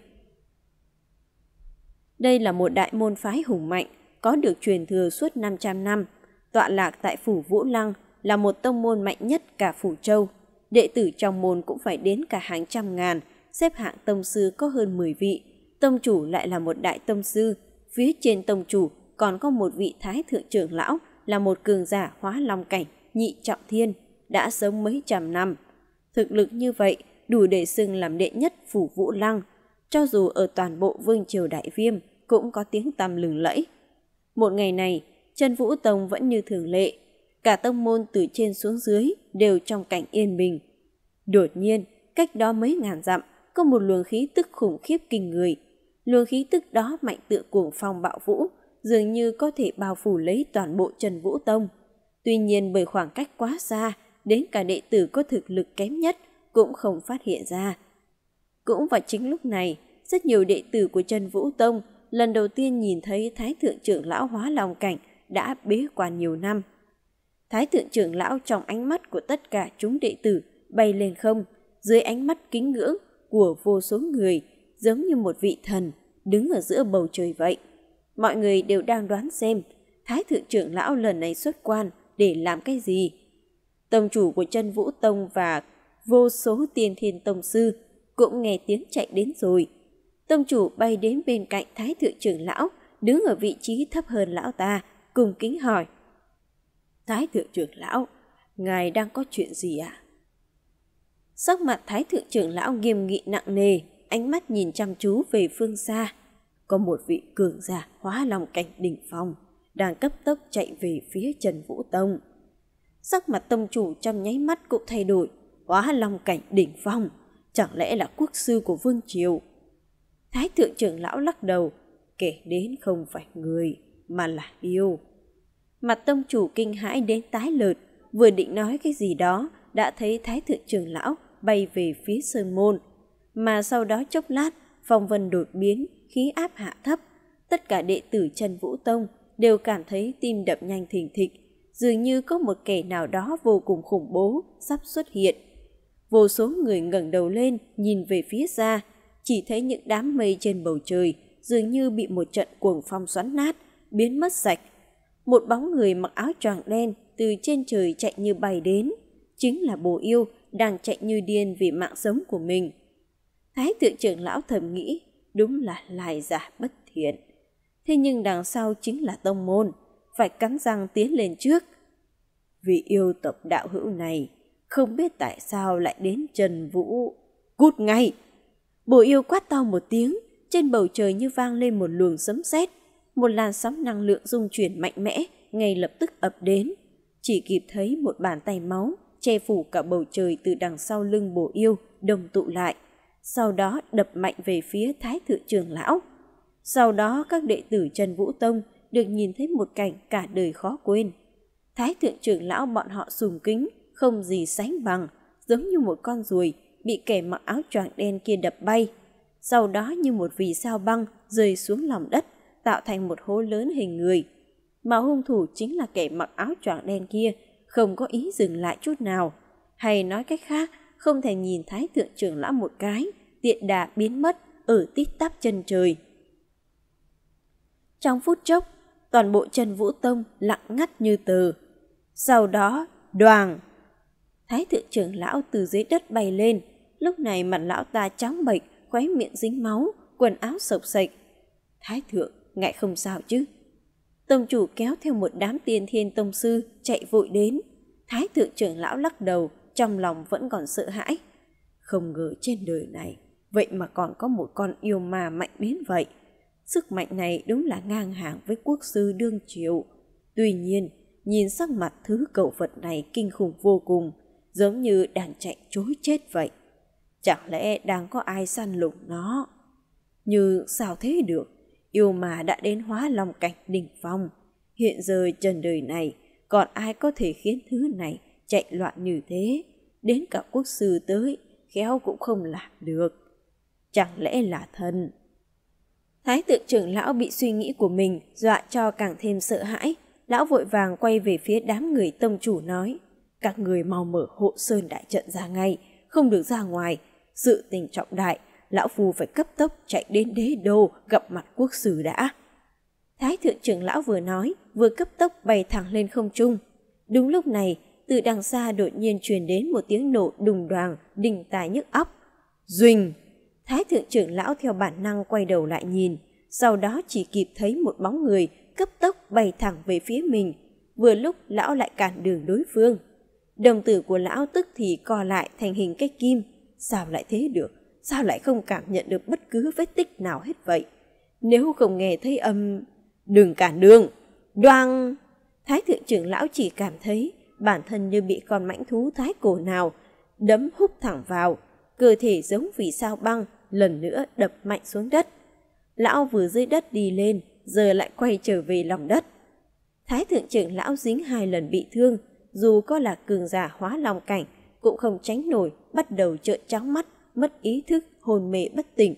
Đây là một đại môn phái hùng mạnh, có được truyền thừa suốt 500 năm, tọa lạc tại Phủ Vũ Lăng là một tông môn mạnh nhất cả Phủ Châu. Đệ tử trong môn cũng phải đến cả hàng trăm ngàn, xếp hạng tông sư có hơn 10 vị, tông chủ lại là một đại tông sư, phía trên tông chủ còn có một vị thái thượng trưởng lão là một cường giả hóa long cảnh, nhị trọng thiên, đã sống mấy trăm năm. Thực lực như vậy đủ để xưng làm đệ nhất phủ vũ lăng, cho dù ở toàn bộ vương triều đại viêm cũng có tiếng tăm lừng lẫy. Một ngày này, chân vũ tông vẫn như thường lệ, cả tông môn từ trên xuống dưới đều trong cảnh yên bình. Đột nhiên, cách đó mấy ngàn dặm, có một luồng khí tức khủng khiếp kinh người. Luồng khí tức đó mạnh tựa cuồng phong bạo vũ, dường như có thể bao phủ lấy toàn bộ Trần Vũ Tông. Tuy nhiên bởi khoảng cách quá xa, đến cả đệ tử có thực lực kém nhất cũng không phát hiện ra. Cũng vào chính lúc này, rất nhiều đệ tử của Trần Vũ Tông lần đầu tiên nhìn thấy Thái Thượng trưởng lão hóa lòng cảnh đã bế quan nhiều năm. Thái Thượng trưởng lão trong ánh mắt của tất cả chúng đệ tử bay lên không, dưới ánh mắt kính ngưỡng của vô số người, giống như một vị thần đứng ở giữa bầu trời vậy mọi người đều đang đoán xem Thái Thượng trưởng lão lần này xuất quan để làm cái gì. Tông chủ của chân Vũ Tông và vô số tiên thiên tông sư cũng nghe tiếng chạy đến rồi. Tông chủ bay đến bên cạnh Thái Thượng trưởng lão, đứng ở vị trí thấp hơn lão ta, cùng kính hỏi. Thái Thượng trưởng lão, ngài đang có chuyện gì ạ? À? Sắc mặt Thái Thượng trưởng lão nghiêm nghị nặng nề, ánh mắt nhìn chăm chú về phương xa, có một vị cường giả hóa lòng cảnh đỉnh phong đang cấp tốc chạy về phía Trần Vũ Tông. Sắc mặt tông chủ trong nháy mắt cũng thay đổi, hóa lòng cảnh đỉnh phong, chẳng lẽ là quốc sư của Vương Triều. Thái thượng trưởng lão lắc đầu, kể đến không phải người, mà là yêu. Mặt tông chủ kinh hãi đến tái lợt, vừa định nói cái gì đó, đã thấy thái thượng trưởng lão bay về phía sơn môn. Mà sau đó chốc lát, phong vân đột biến, khí áp hạ thấp. Tất cả đệ tử Trần Vũ Tông đều cảm thấy tim đập nhanh thình thịch, dường như có một kẻ nào đó vô cùng khủng bố sắp xuất hiện. Vô số người ngẩng đầu lên nhìn về phía xa, chỉ thấy những đám mây trên bầu trời dường như bị một trận cuồng phong xoắn nát, biến mất sạch. Một bóng người mặc áo choàng đen từ trên trời chạy như bay đến, chính là bồ yêu đang chạy như điên vì mạng sống của mình. Thái thượng trưởng lão thầm nghĩ, đúng là lai giả bất thiện. Thế nhưng đằng sau chính là tông môn, phải cắn răng tiến lên trước. Vì yêu tộc đạo hữu này, không biết tại sao lại đến Trần Vũ. Cút ngay! Bồ yêu quát to một tiếng, trên bầu trời như vang lên một luồng sấm sét, một làn sóng năng lượng dung chuyển mạnh mẽ ngay lập tức ập đến, chỉ kịp thấy một bàn tay máu che phủ cả bầu trời từ đằng sau lưng bồ yêu đồng tụ lại sau đó đập mạnh về phía Thái Thượng trường Lão. Sau đó các đệ tử Trần Vũ Tông được nhìn thấy một cảnh cả đời khó quên. Thái Thượng trưởng Lão bọn họ sùng kính, không gì sánh bằng, giống như một con ruồi bị kẻ mặc áo choàng đen kia đập bay. Sau đó như một vì sao băng rơi xuống lòng đất, tạo thành một hố lớn hình người. Mà hung thủ chính là kẻ mặc áo choàng đen kia, không có ý dừng lại chút nào. Hay nói cách khác, không thể nhìn Thái Thượng trưởng Lão một cái tiện đà biến mất ở tít tắp chân trời. Trong phút chốc, toàn bộ chân vũ tông lặng ngắt như tờ. Sau đó, đoàn! Thái thượng trưởng lão từ dưới đất bay lên, lúc này mặt lão ta trắng bệch, khóe miệng dính máu, quần áo sộc sạch. Thái thượng, ngại không sao chứ. Tông chủ kéo theo một đám tiên thiên tông sư chạy vội đến. Thái thượng trưởng lão lắc đầu, trong lòng vẫn còn sợ hãi. Không ngờ trên đời này Vậy mà còn có một con yêu ma mạnh đến vậy. Sức mạnh này đúng là ngang hàng với quốc sư đương triệu Tuy nhiên, nhìn sắc mặt thứ cẩu vật này kinh khủng vô cùng, giống như đang chạy chối chết vậy. Chẳng lẽ đang có ai săn lùng nó? như sao thế được? Yêu mà đã đến hóa lòng cảnh đỉnh phong. Hiện giờ trần đời này, còn ai có thể khiến thứ này chạy loạn như thế? Đến cả quốc sư tới, khéo cũng không làm được chẳng lẽ là thần? Thái tượng trưởng lão bị suy nghĩ của mình dọa cho càng thêm sợ hãi, lão vội vàng quay về phía đám người tông chủ nói, các người mau mở hộ sơn đại trận ra ngay, không được ra ngoài, sự tình trọng đại, lão phù phải cấp tốc chạy đến đế đô gặp mặt quốc sử đã. Thái thượng trưởng lão vừa nói, vừa cấp tốc bay thẳng lên không trung. Đúng lúc này, từ đằng xa đột nhiên truyền đến một tiếng nổ đùng đoàn đình tài nhức óc. Duỳnh! Thái thượng trưởng lão theo bản năng quay đầu lại nhìn, sau đó chỉ kịp thấy một bóng người cấp tốc bay thẳng về phía mình. Vừa lúc lão lại cản đường đối phương. Đồng tử của lão tức thì co lại thành hình cái kim. Sao lại thế được? Sao lại không cảm nhận được bất cứ vết tích nào hết vậy? Nếu không nghe thấy âm... Đừng cản đường! đoan Thái thượng trưởng lão chỉ cảm thấy bản thân như bị con mãnh thú thái cổ nào đấm hút thẳng vào. Cơ thể giống vì sao băng lần nữa đập mạnh xuống đất. Lão vừa dưới đất đi lên, giờ lại quay trở về lòng đất. Thái thượng trưởng lão dính hai lần bị thương, dù có là cường giả hóa lòng cảnh, cũng không tránh nổi, bắt đầu trợn trắng mắt, mất ý thức, hôn mê bất tỉnh.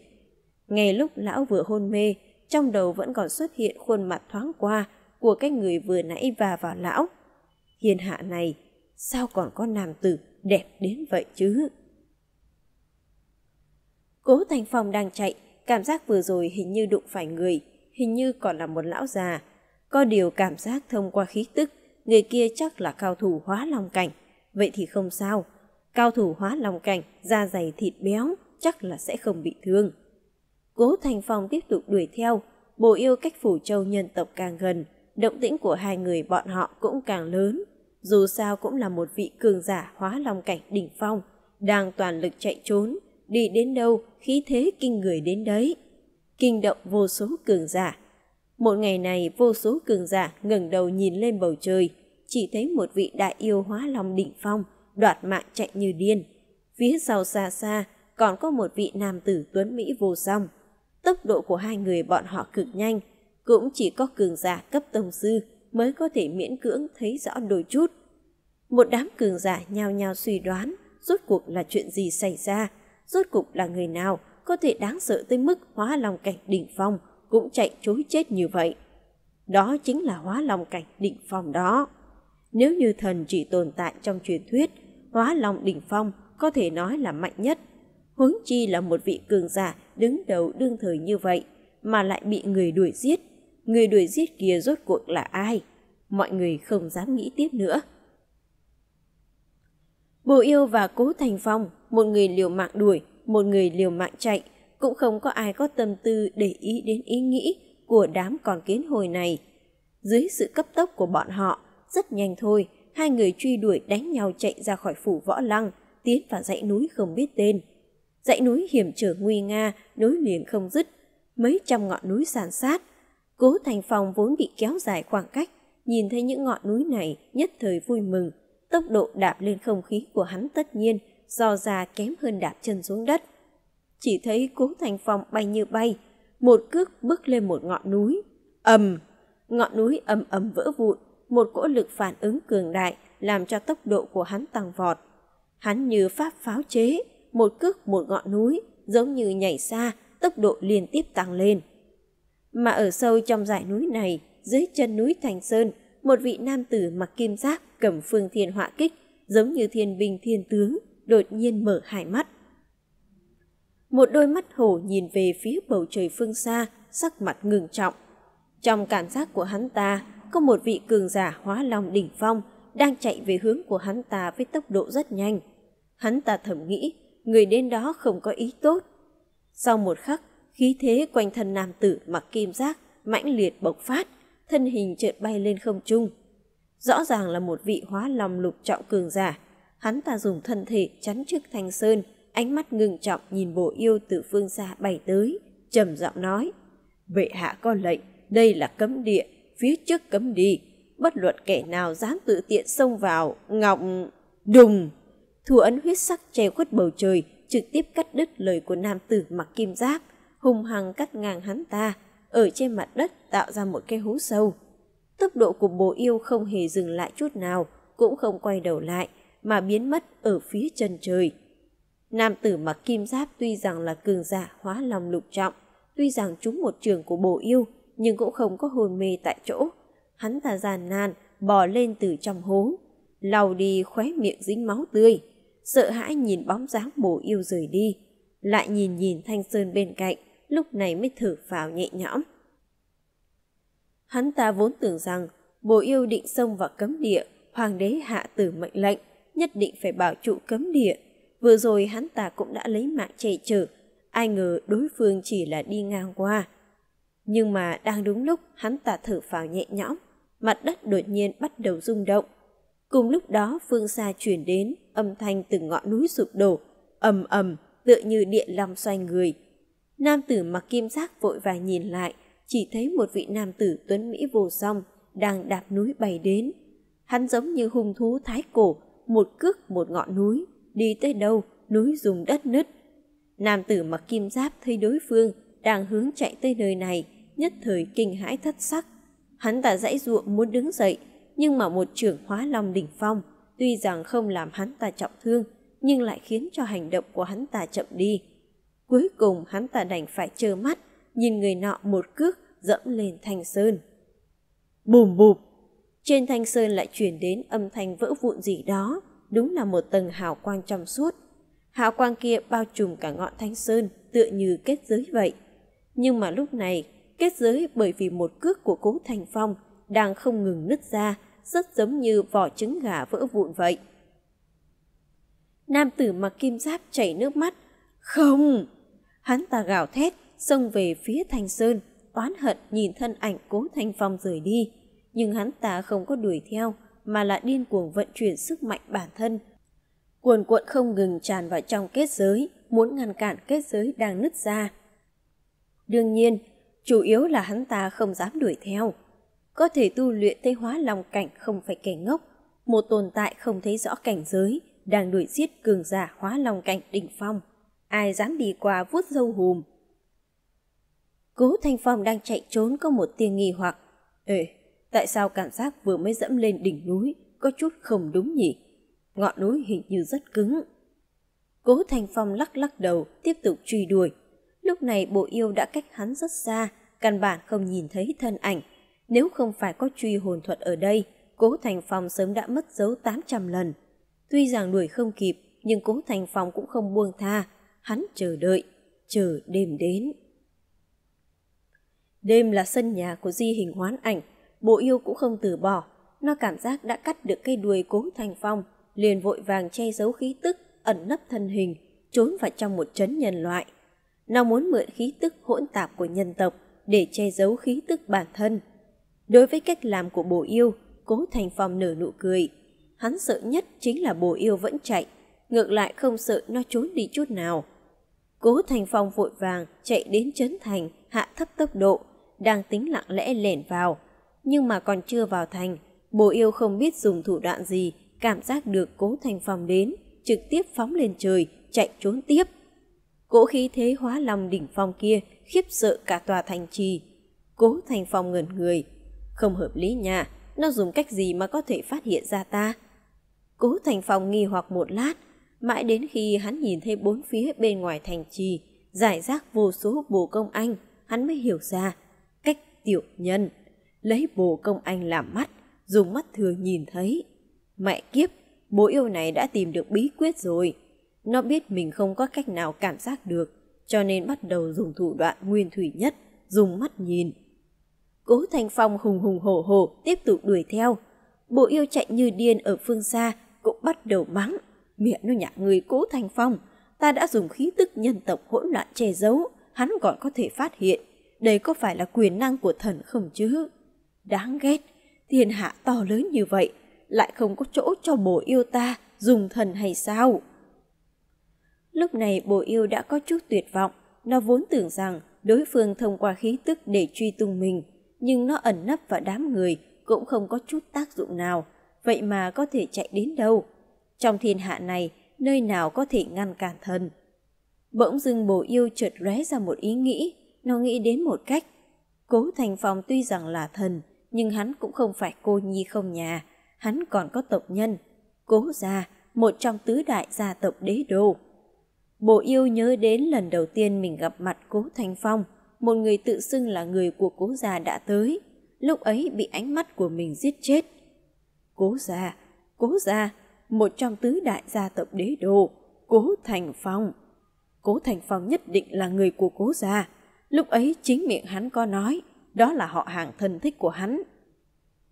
Ngay lúc lão vừa hôn mê, trong đầu vẫn còn xuất hiện khuôn mặt thoáng qua của cái người vừa nãy va vào lão. Hiền hạ này, sao còn có nam tử đẹp đến vậy chứ? Cố Thành Phong đang chạy, cảm giác vừa rồi hình như đụng phải người, hình như còn là một lão già. Có điều cảm giác thông qua khí tức, người kia chắc là cao thủ hóa long cảnh. Vậy thì không sao, cao thủ hóa long cảnh, da dày thịt béo, chắc là sẽ không bị thương. Cố Thành Phong tiếp tục đuổi theo, bộ yêu cách phủ châu nhân tộc càng gần, động tĩnh của hai người bọn họ cũng càng lớn. Dù sao cũng là một vị cường giả hóa long cảnh đỉnh phong, đang toàn lực chạy trốn, đi đến đâu khí thế kinh người đến đấy, kinh động vô số cường giả. Một ngày này vô số cường giả ngẩng đầu nhìn lên bầu trời, chỉ thấy một vị đại yêu hóa long đỉnh phong, đoạt mạng chạy như điên. Phía sau xa xa còn có một vị nam tử tuấn Mỹ vô song. Tốc độ của hai người bọn họ cực nhanh, cũng chỉ có cường giả cấp tông sư mới có thể miễn cưỡng thấy rõ đôi chút. Một đám cường giả nhao nhao suy đoán rốt cuộc là chuyện gì xảy ra rốt cục là người nào có thể đáng sợ tới mức hóa lòng cảnh đỉnh phong cũng chạy chối chết như vậy. Đó chính là hóa lòng cảnh đỉnh phong đó. Nếu như thần chỉ tồn tại trong truyền thuyết, hóa lòng đỉnh phong có thể nói là mạnh nhất. huấn chi là một vị cường giả đứng đầu đương thời như vậy mà lại bị người đuổi giết. Người đuổi giết kia rốt cuộc là ai? Mọi người không dám nghĩ tiếp nữa. Bồ Yêu và Cố Thành Phong một người liều mạng đuổi, một người liều mạng chạy, cũng không có ai có tâm tư để ý đến ý nghĩ của đám con kiến hồi này. Dưới sự cấp tốc của bọn họ, rất nhanh thôi, hai người truy đuổi đánh nhau chạy ra khỏi phủ võ lăng, tiến vào dãy núi không biết tên. Dãy núi hiểm trở nguy nga, nối liền không dứt, mấy trăm ngọn núi sàn sát. Cố Thành Phong vốn bị kéo dài khoảng cách, nhìn thấy những ngọn núi này nhất thời vui mừng, tốc độ đạp lên không khí của hắn tất nhiên do ra kém hơn đạp chân xuống đất. Chỉ thấy cố thành phong bay như bay, một cước bước lên một ngọn núi. ầm, ngọn núi ầm ầm vỡ vụn, một cỗ lực phản ứng cường đại làm cho tốc độ của hắn tăng vọt. Hắn như pháp pháo chế, một cước một ngọn núi, giống như nhảy xa, tốc độ liên tiếp tăng lên. Mà ở sâu trong dải núi này, dưới chân núi Thành Sơn, một vị nam tử mặc kim giáp cầm phương thiên họa kích, giống như thiên binh thiên tướng, đột nhiên mở hai mắt. Một đôi mắt hổ nhìn về phía bầu trời phương xa, sắc mặt ngừng trọng. Trong cảm giác của hắn ta, có một vị cường giả hóa long đỉnh phong đang chạy về hướng của hắn ta với tốc độ rất nhanh. Hắn ta thầm nghĩ, người đến đó không có ý tốt. Sau một khắc, khí thế quanh thân nam tử mặc kim giác mãnh liệt bộc phát, thân hình chợt bay lên không trung. Rõ ràng là một vị hóa long lục trọng cường giả, hắn ta dùng thân thể chắn trước thanh sơn, ánh mắt ngưng trọng nhìn bộ yêu từ phương xa bay tới, trầm giọng nói, vệ hạ có lệnh, đây là cấm địa, phía trước cấm đi, bất luận kẻ nào dám tự tiện xông vào, ngọc... Đùng! Thủ ấn huyết sắc che khuất bầu trời, trực tiếp cắt đứt lời của nam tử mặc kim giáp, hung hăng cắt ngang hắn ta, ở trên mặt đất tạo ra một cái hố sâu. Tốc độ của bồ yêu không hề dừng lại chút nào, cũng không quay đầu lại, mà biến mất ở phía chân trời. Nam tử mặc kim giáp tuy rằng là cường giả hóa lòng lục trọng, tuy rằng trúng một trường của bồ yêu, nhưng cũng không có hồn mê tại chỗ. Hắn ta giàn nan, bò lên từ trong hố, lau đi khóe miệng dính máu tươi, sợ hãi nhìn bóng dáng bồ yêu rời đi, lại nhìn nhìn thanh sơn bên cạnh, lúc này mới thở phào nhẹ nhõm. Hắn ta vốn tưởng rằng bồ yêu định xông vào cấm địa, hoàng đế hạ tử mệnh lệnh, nhất định phải bảo trụ cấm địa. Vừa rồi hắn ta cũng đã lấy mạng chạy chở, ai ngờ đối phương chỉ là đi ngang qua. Nhưng mà đang đúng lúc hắn ta thở phào nhẹ nhõm, mặt đất đột nhiên bắt đầu rung động. Cùng lúc đó phương xa chuyển đến âm thanh từng ngọn núi sụp đổ, ầm ầm tựa như điện long xoay người. Nam tử mặc kim giác vội vàng nhìn lại, chỉ thấy một vị nam tử tuấn Mỹ vô song đang đạp núi bay đến. Hắn giống như hung thú thái cổ, một cước một ngọn núi, đi tới đâu, núi dùng đất nứt. Nam tử mặc kim giáp thấy đối phương đang hướng chạy tới nơi này, nhất thời kinh hãi thất sắc. Hắn ta dãy ruộng muốn đứng dậy, nhưng mà một trưởng hóa long đỉnh phong, tuy rằng không làm hắn ta trọng thương, nhưng lại khiến cho hành động của hắn ta chậm đi. Cuối cùng hắn ta đành phải trơ mắt, nhìn người nọ một cước dẫm lên thanh sơn. Bùm bụp! Trên thanh sơn lại chuyển đến âm thanh vỡ vụn gì đó, đúng là một tầng hào quang trong suốt. Hào quang kia bao trùm cả ngọn thanh sơn, tựa như kết giới vậy. Nhưng mà lúc này, kết giới bởi vì một cước của cố Thành Phong đang không ngừng nứt ra, rất giống như vỏ trứng gà vỡ vụn vậy. Nam tử mặc kim giáp chảy nước mắt. Không! Hắn ta gào thét, xông về phía Thanh Sơn, oán hận nhìn thân ảnh cố Thanh Phong rời đi nhưng hắn ta không có đuổi theo, mà là điên cuồng vận chuyển sức mạnh bản thân. Cuồn cuộn không ngừng tràn vào trong kết giới, muốn ngăn cản kết giới đang nứt ra. Đương nhiên, chủ yếu là hắn ta không dám đuổi theo. Có thể tu luyện tây hóa lòng cảnh không phải kẻ ngốc, một tồn tại không thấy rõ cảnh giới, đang đuổi giết cường giả hóa lòng cảnh đỉnh phong. Ai dám đi qua vuốt dâu hùm. Cố Thanh Phong đang chạy trốn có một tiếng nghi hoặc. Ê, Tại sao cảm giác vừa mới dẫm lên đỉnh núi có chút không đúng nhỉ? Ngọn núi hình như rất cứng. Cố Thành Phong lắc lắc đầu, tiếp tục truy đuổi. Lúc này bộ yêu đã cách hắn rất xa, căn bản không nhìn thấy thân ảnh. Nếu không phải có truy hồn thuật ở đây, Cố Thành Phong sớm đã mất dấu 800 lần. Tuy rằng đuổi không kịp, nhưng Cố Thành Phong cũng không buông tha. Hắn chờ đợi, chờ đêm đến. Đêm là sân nhà của di hình hoán ảnh, Bộ yêu cũng không từ bỏ, nó cảm giác đã cắt được cây đuôi cố thành phong, liền vội vàng che giấu khí tức, ẩn nấp thân hình, trốn vào trong một trấn nhân loại. Nó muốn mượn khí tức hỗn tạp của nhân tộc để che giấu khí tức bản thân. Đối với cách làm của bộ yêu, cố thành phong nở nụ cười. Hắn sợ nhất chính là bộ yêu vẫn chạy, ngược lại không sợ nó trốn đi chút nào. Cố Thành Phong vội vàng chạy đến Trấn Thành, hạ thấp tốc độ, đang tính lặng lẽ lẻn vào, nhưng mà còn chưa vào thành. Bồ yêu không biết dùng thủ đoạn gì, cảm giác được cố thành phòng đến, trực tiếp phóng lên trời, chạy trốn tiếp. Cỗ khí thế hóa lòng đỉnh phong kia khiếp sợ cả tòa thành trì. Cố thành phòng ngẩn người. Không hợp lý nha, nó dùng cách gì mà có thể phát hiện ra ta? Cố thành phòng nghi hoặc một lát, mãi đến khi hắn nhìn thấy bốn phía bên ngoài thành trì, giải rác vô số bồ công anh, hắn mới hiểu ra cách tiểu nhân lấy bồ công anh làm mắt, dùng mắt thường nhìn thấy. Mẹ kiếp, bố yêu này đã tìm được bí quyết rồi. Nó biết mình không có cách nào cảm giác được, cho nên bắt đầu dùng thủ đoạn nguyên thủy nhất, dùng mắt nhìn. Cố thanh Phong hùng hùng hổ hổ tiếp tục đuổi theo. Bộ yêu chạy như điên ở phương xa cũng bắt đầu mắng. Miệng nó nhả người Cố thanh Phong. Ta đã dùng khí tức nhân tộc hỗn loạn che giấu, hắn còn có thể phát hiện. Đây có phải là quyền năng của thần không chứ? Đáng ghét, thiên hạ to lớn như vậy, lại không có chỗ cho bồ yêu ta dùng thần hay sao? Lúc này bồ yêu đã có chút tuyệt vọng, nó vốn tưởng rằng đối phương thông qua khí tức để truy tung mình, nhưng nó ẩn nấp vào đám người cũng không có chút tác dụng nào, vậy mà có thể chạy đến đâu? Trong thiên hạ này, nơi nào có thể ngăn cản thần? Bỗng dưng bồ yêu chợt ré ra một ý nghĩ, nó nghĩ đến một cách. Cố Thành Phong tuy rằng là thần, nhưng hắn cũng không phải cô nhi không nhà, hắn còn có tộc nhân, cố gia, một trong tứ đại gia tộc đế đô. Bộ yêu nhớ đến lần đầu tiên mình gặp mặt cố Thanh Phong, một người tự xưng là người của cố gia đã tới, lúc ấy bị ánh mắt của mình giết chết. Cố gia, cố gia, một trong tứ đại gia tộc đế đô, cố Thành Phong. Cố Thành Phong nhất định là người của cố gia, lúc ấy chính miệng hắn có nói, đó là họ hàng thân thích của hắn.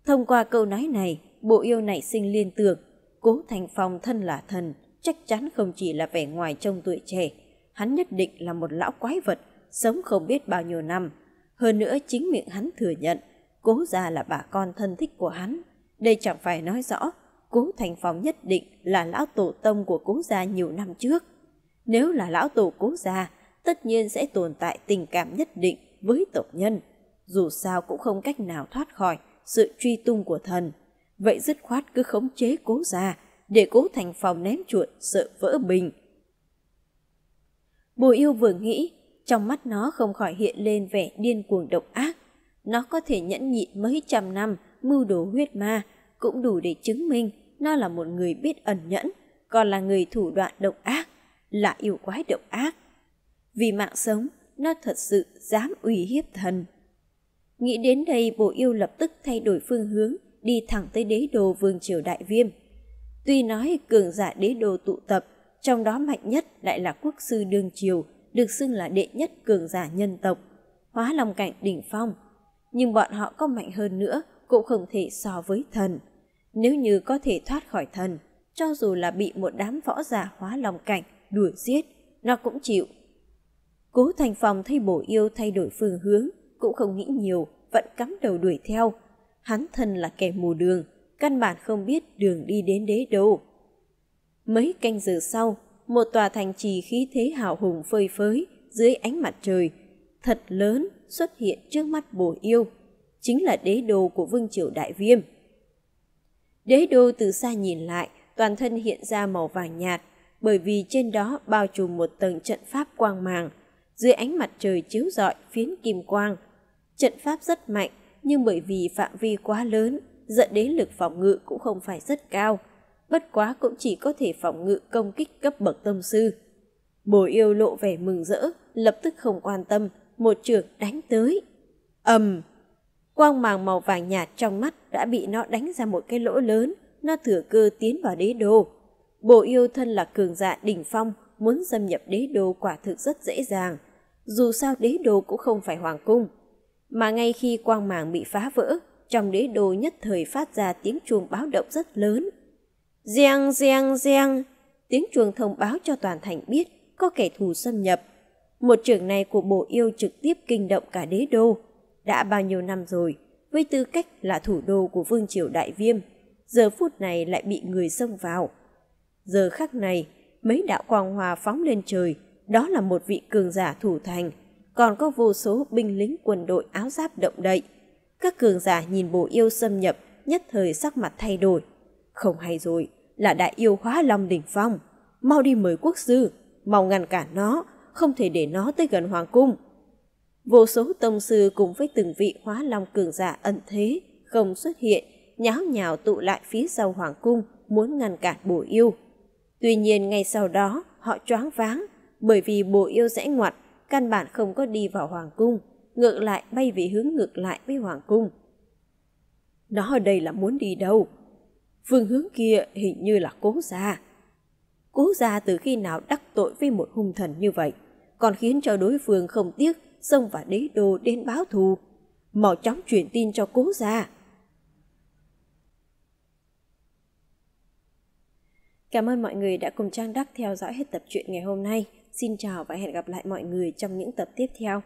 Thông qua câu nói này, bộ yêu này sinh liên tưởng, cố thành phong thân là thần, chắc chắn không chỉ là vẻ ngoài trông tuổi trẻ, hắn nhất định là một lão quái vật, sống không biết bao nhiêu năm. Hơn nữa chính miệng hắn thừa nhận, cố gia là bà con thân thích của hắn. Đây chẳng phải nói rõ, cố thành phong nhất định là lão tổ tông của cố gia nhiều năm trước. Nếu là lão tổ cố gia, tất nhiên sẽ tồn tại tình cảm nhất định với tộc nhân dù sao cũng không cách nào thoát khỏi sự truy tung của thần. Vậy dứt khoát cứ khống chế cố ra, để cố thành phòng ném chuột sợ vỡ bình. bồ yêu vừa nghĩ, trong mắt nó không khỏi hiện lên vẻ điên cuồng độc ác. Nó có thể nhẫn nhịn mấy trăm năm mưu đồ huyết ma, cũng đủ để chứng minh nó là một người biết ẩn nhẫn, còn là người thủ đoạn độc ác, là yêu quái độc ác. Vì mạng sống, nó thật sự dám uy hiếp thần. Nghĩ đến đây bộ yêu lập tức thay đổi phương hướng, đi thẳng tới đế đồ vương triều đại viêm. Tuy nói cường giả đế đồ tụ tập, trong đó mạnh nhất lại là quốc sư đương triều, được xưng là đệ nhất cường giả nhân tộc, hóa lòng cảnh đỉnh phong. Nhưng bọn họ có mạnh hơn nữa cũng không thể so với thần. Nếu như có thể thoát khỏi thần, cho dù là bị một đám võ giả hóa lòng cảnh đuổi giết, nó cũng chịu. Cố Thành Phong thấy bộ yêu thay đổi phương hướng, cũng không nghĩ nhiều, vẫn cắm đầu đuổi theo. Hắn thân là kẻ mù đường, căn bản không biết đường đi đến đế đâu. Mấy canh giờ sau, một tòa thành trì khí thế hào hùng phơi phới dưới ánh mặt trời, thật lớn xuất hiện trước mắt bồ yêu, chính là đế đô của vương triều đại viêm. Đế đô từ xa nhìn lại, toàn thân hiện ra màu vàng nhạt, bởi vì trên đó bao trùm một tầng trận pháp quang màng. Dưới ánh mặt trời chiếu rọi phiến kim quang, Trận pháp rất mạnh, nhưng bởi vì phạm vi quá lớn, dẫn đến lực phòng ngự cũng không phải rất cao. Bất quá cũng chỉ có thể phòng ngự công kích cấp bậc tông sư. Bồ yêu lộ vẻ mừng rỡ, lập tức không quan tâm, một trường đánh tới. ầm Quang màng màu vàng nhạt trong mắt đã bị nó đánh ra một cái lỗ lớn, nó thừa cơ tiến vào đế đô. Bồ yêu thân là cường giả đỉnh phong, muốn xâm nhập đế đô quả thực rất dễ dàng. Dù sao đế đô cũng không phải hoàng cung, mà ngay khi quang màng bị phá vỡ, trong đế đô nhất thời phát ra tiếng chuông báo động rất lớn. Giang, giang, giang, tiếng chuông thông báo cho toàn thành biết có kẻ thù xâm nhập. Một trưởng này của bộ yêu trực tiếp kinh động cả đế đô. Đã bao nhiêu năm rồi, với tư cách là thủ đô của vương triều Đại Viêm, giờ phút này lại bị người xông vào. Giờ khắc này, mấy đạo quang hòa phóng lên trời, đó là một vị cường giả thủ thành, còn có vô số binh lính quân đội áo giáp động đậy. Các cường giả nhìn bồ yêu xâm nhập, nhất thời sắc mặt thay đổi. Không hay rồi, là đại yêu hóa long đỉnh phong. Mau đi mời quốc sư, mau ngăn cản nó, không thể để nó tới gần hoàng cung. Vô số tông sư cùng với từng vị hóa long cường giả ẩn thế, không xuất hiện, nháo nhào tụ lại phía sau hoàng cung, muốn ngăn cản bồ yêu. Tuy nhiên ngay sau đó, họ choáng váng, bởi vì bồ yêu rẽ ngoặt căn bản không có đi vào hoàng cung, ngược lại bay về hướng ngược lại với hoàng cung. Nó ở đây là muốn đi đâu? Phương hướng kia hình như là cố gia. Cố gia từ khi nào đắc tội với một hung thần như vậy, còn khiến cho đối phương không tiếc xông vào đế đô đến báo thù. Mau chóng truyền tin cho cố gia. Cảm ơn mọi người đã cùng Trang Đắc theo dõi hết tập truyện ngày hôm nay. Xin chào và hẹn gặp lại mọi người trong những tập tiếp theo.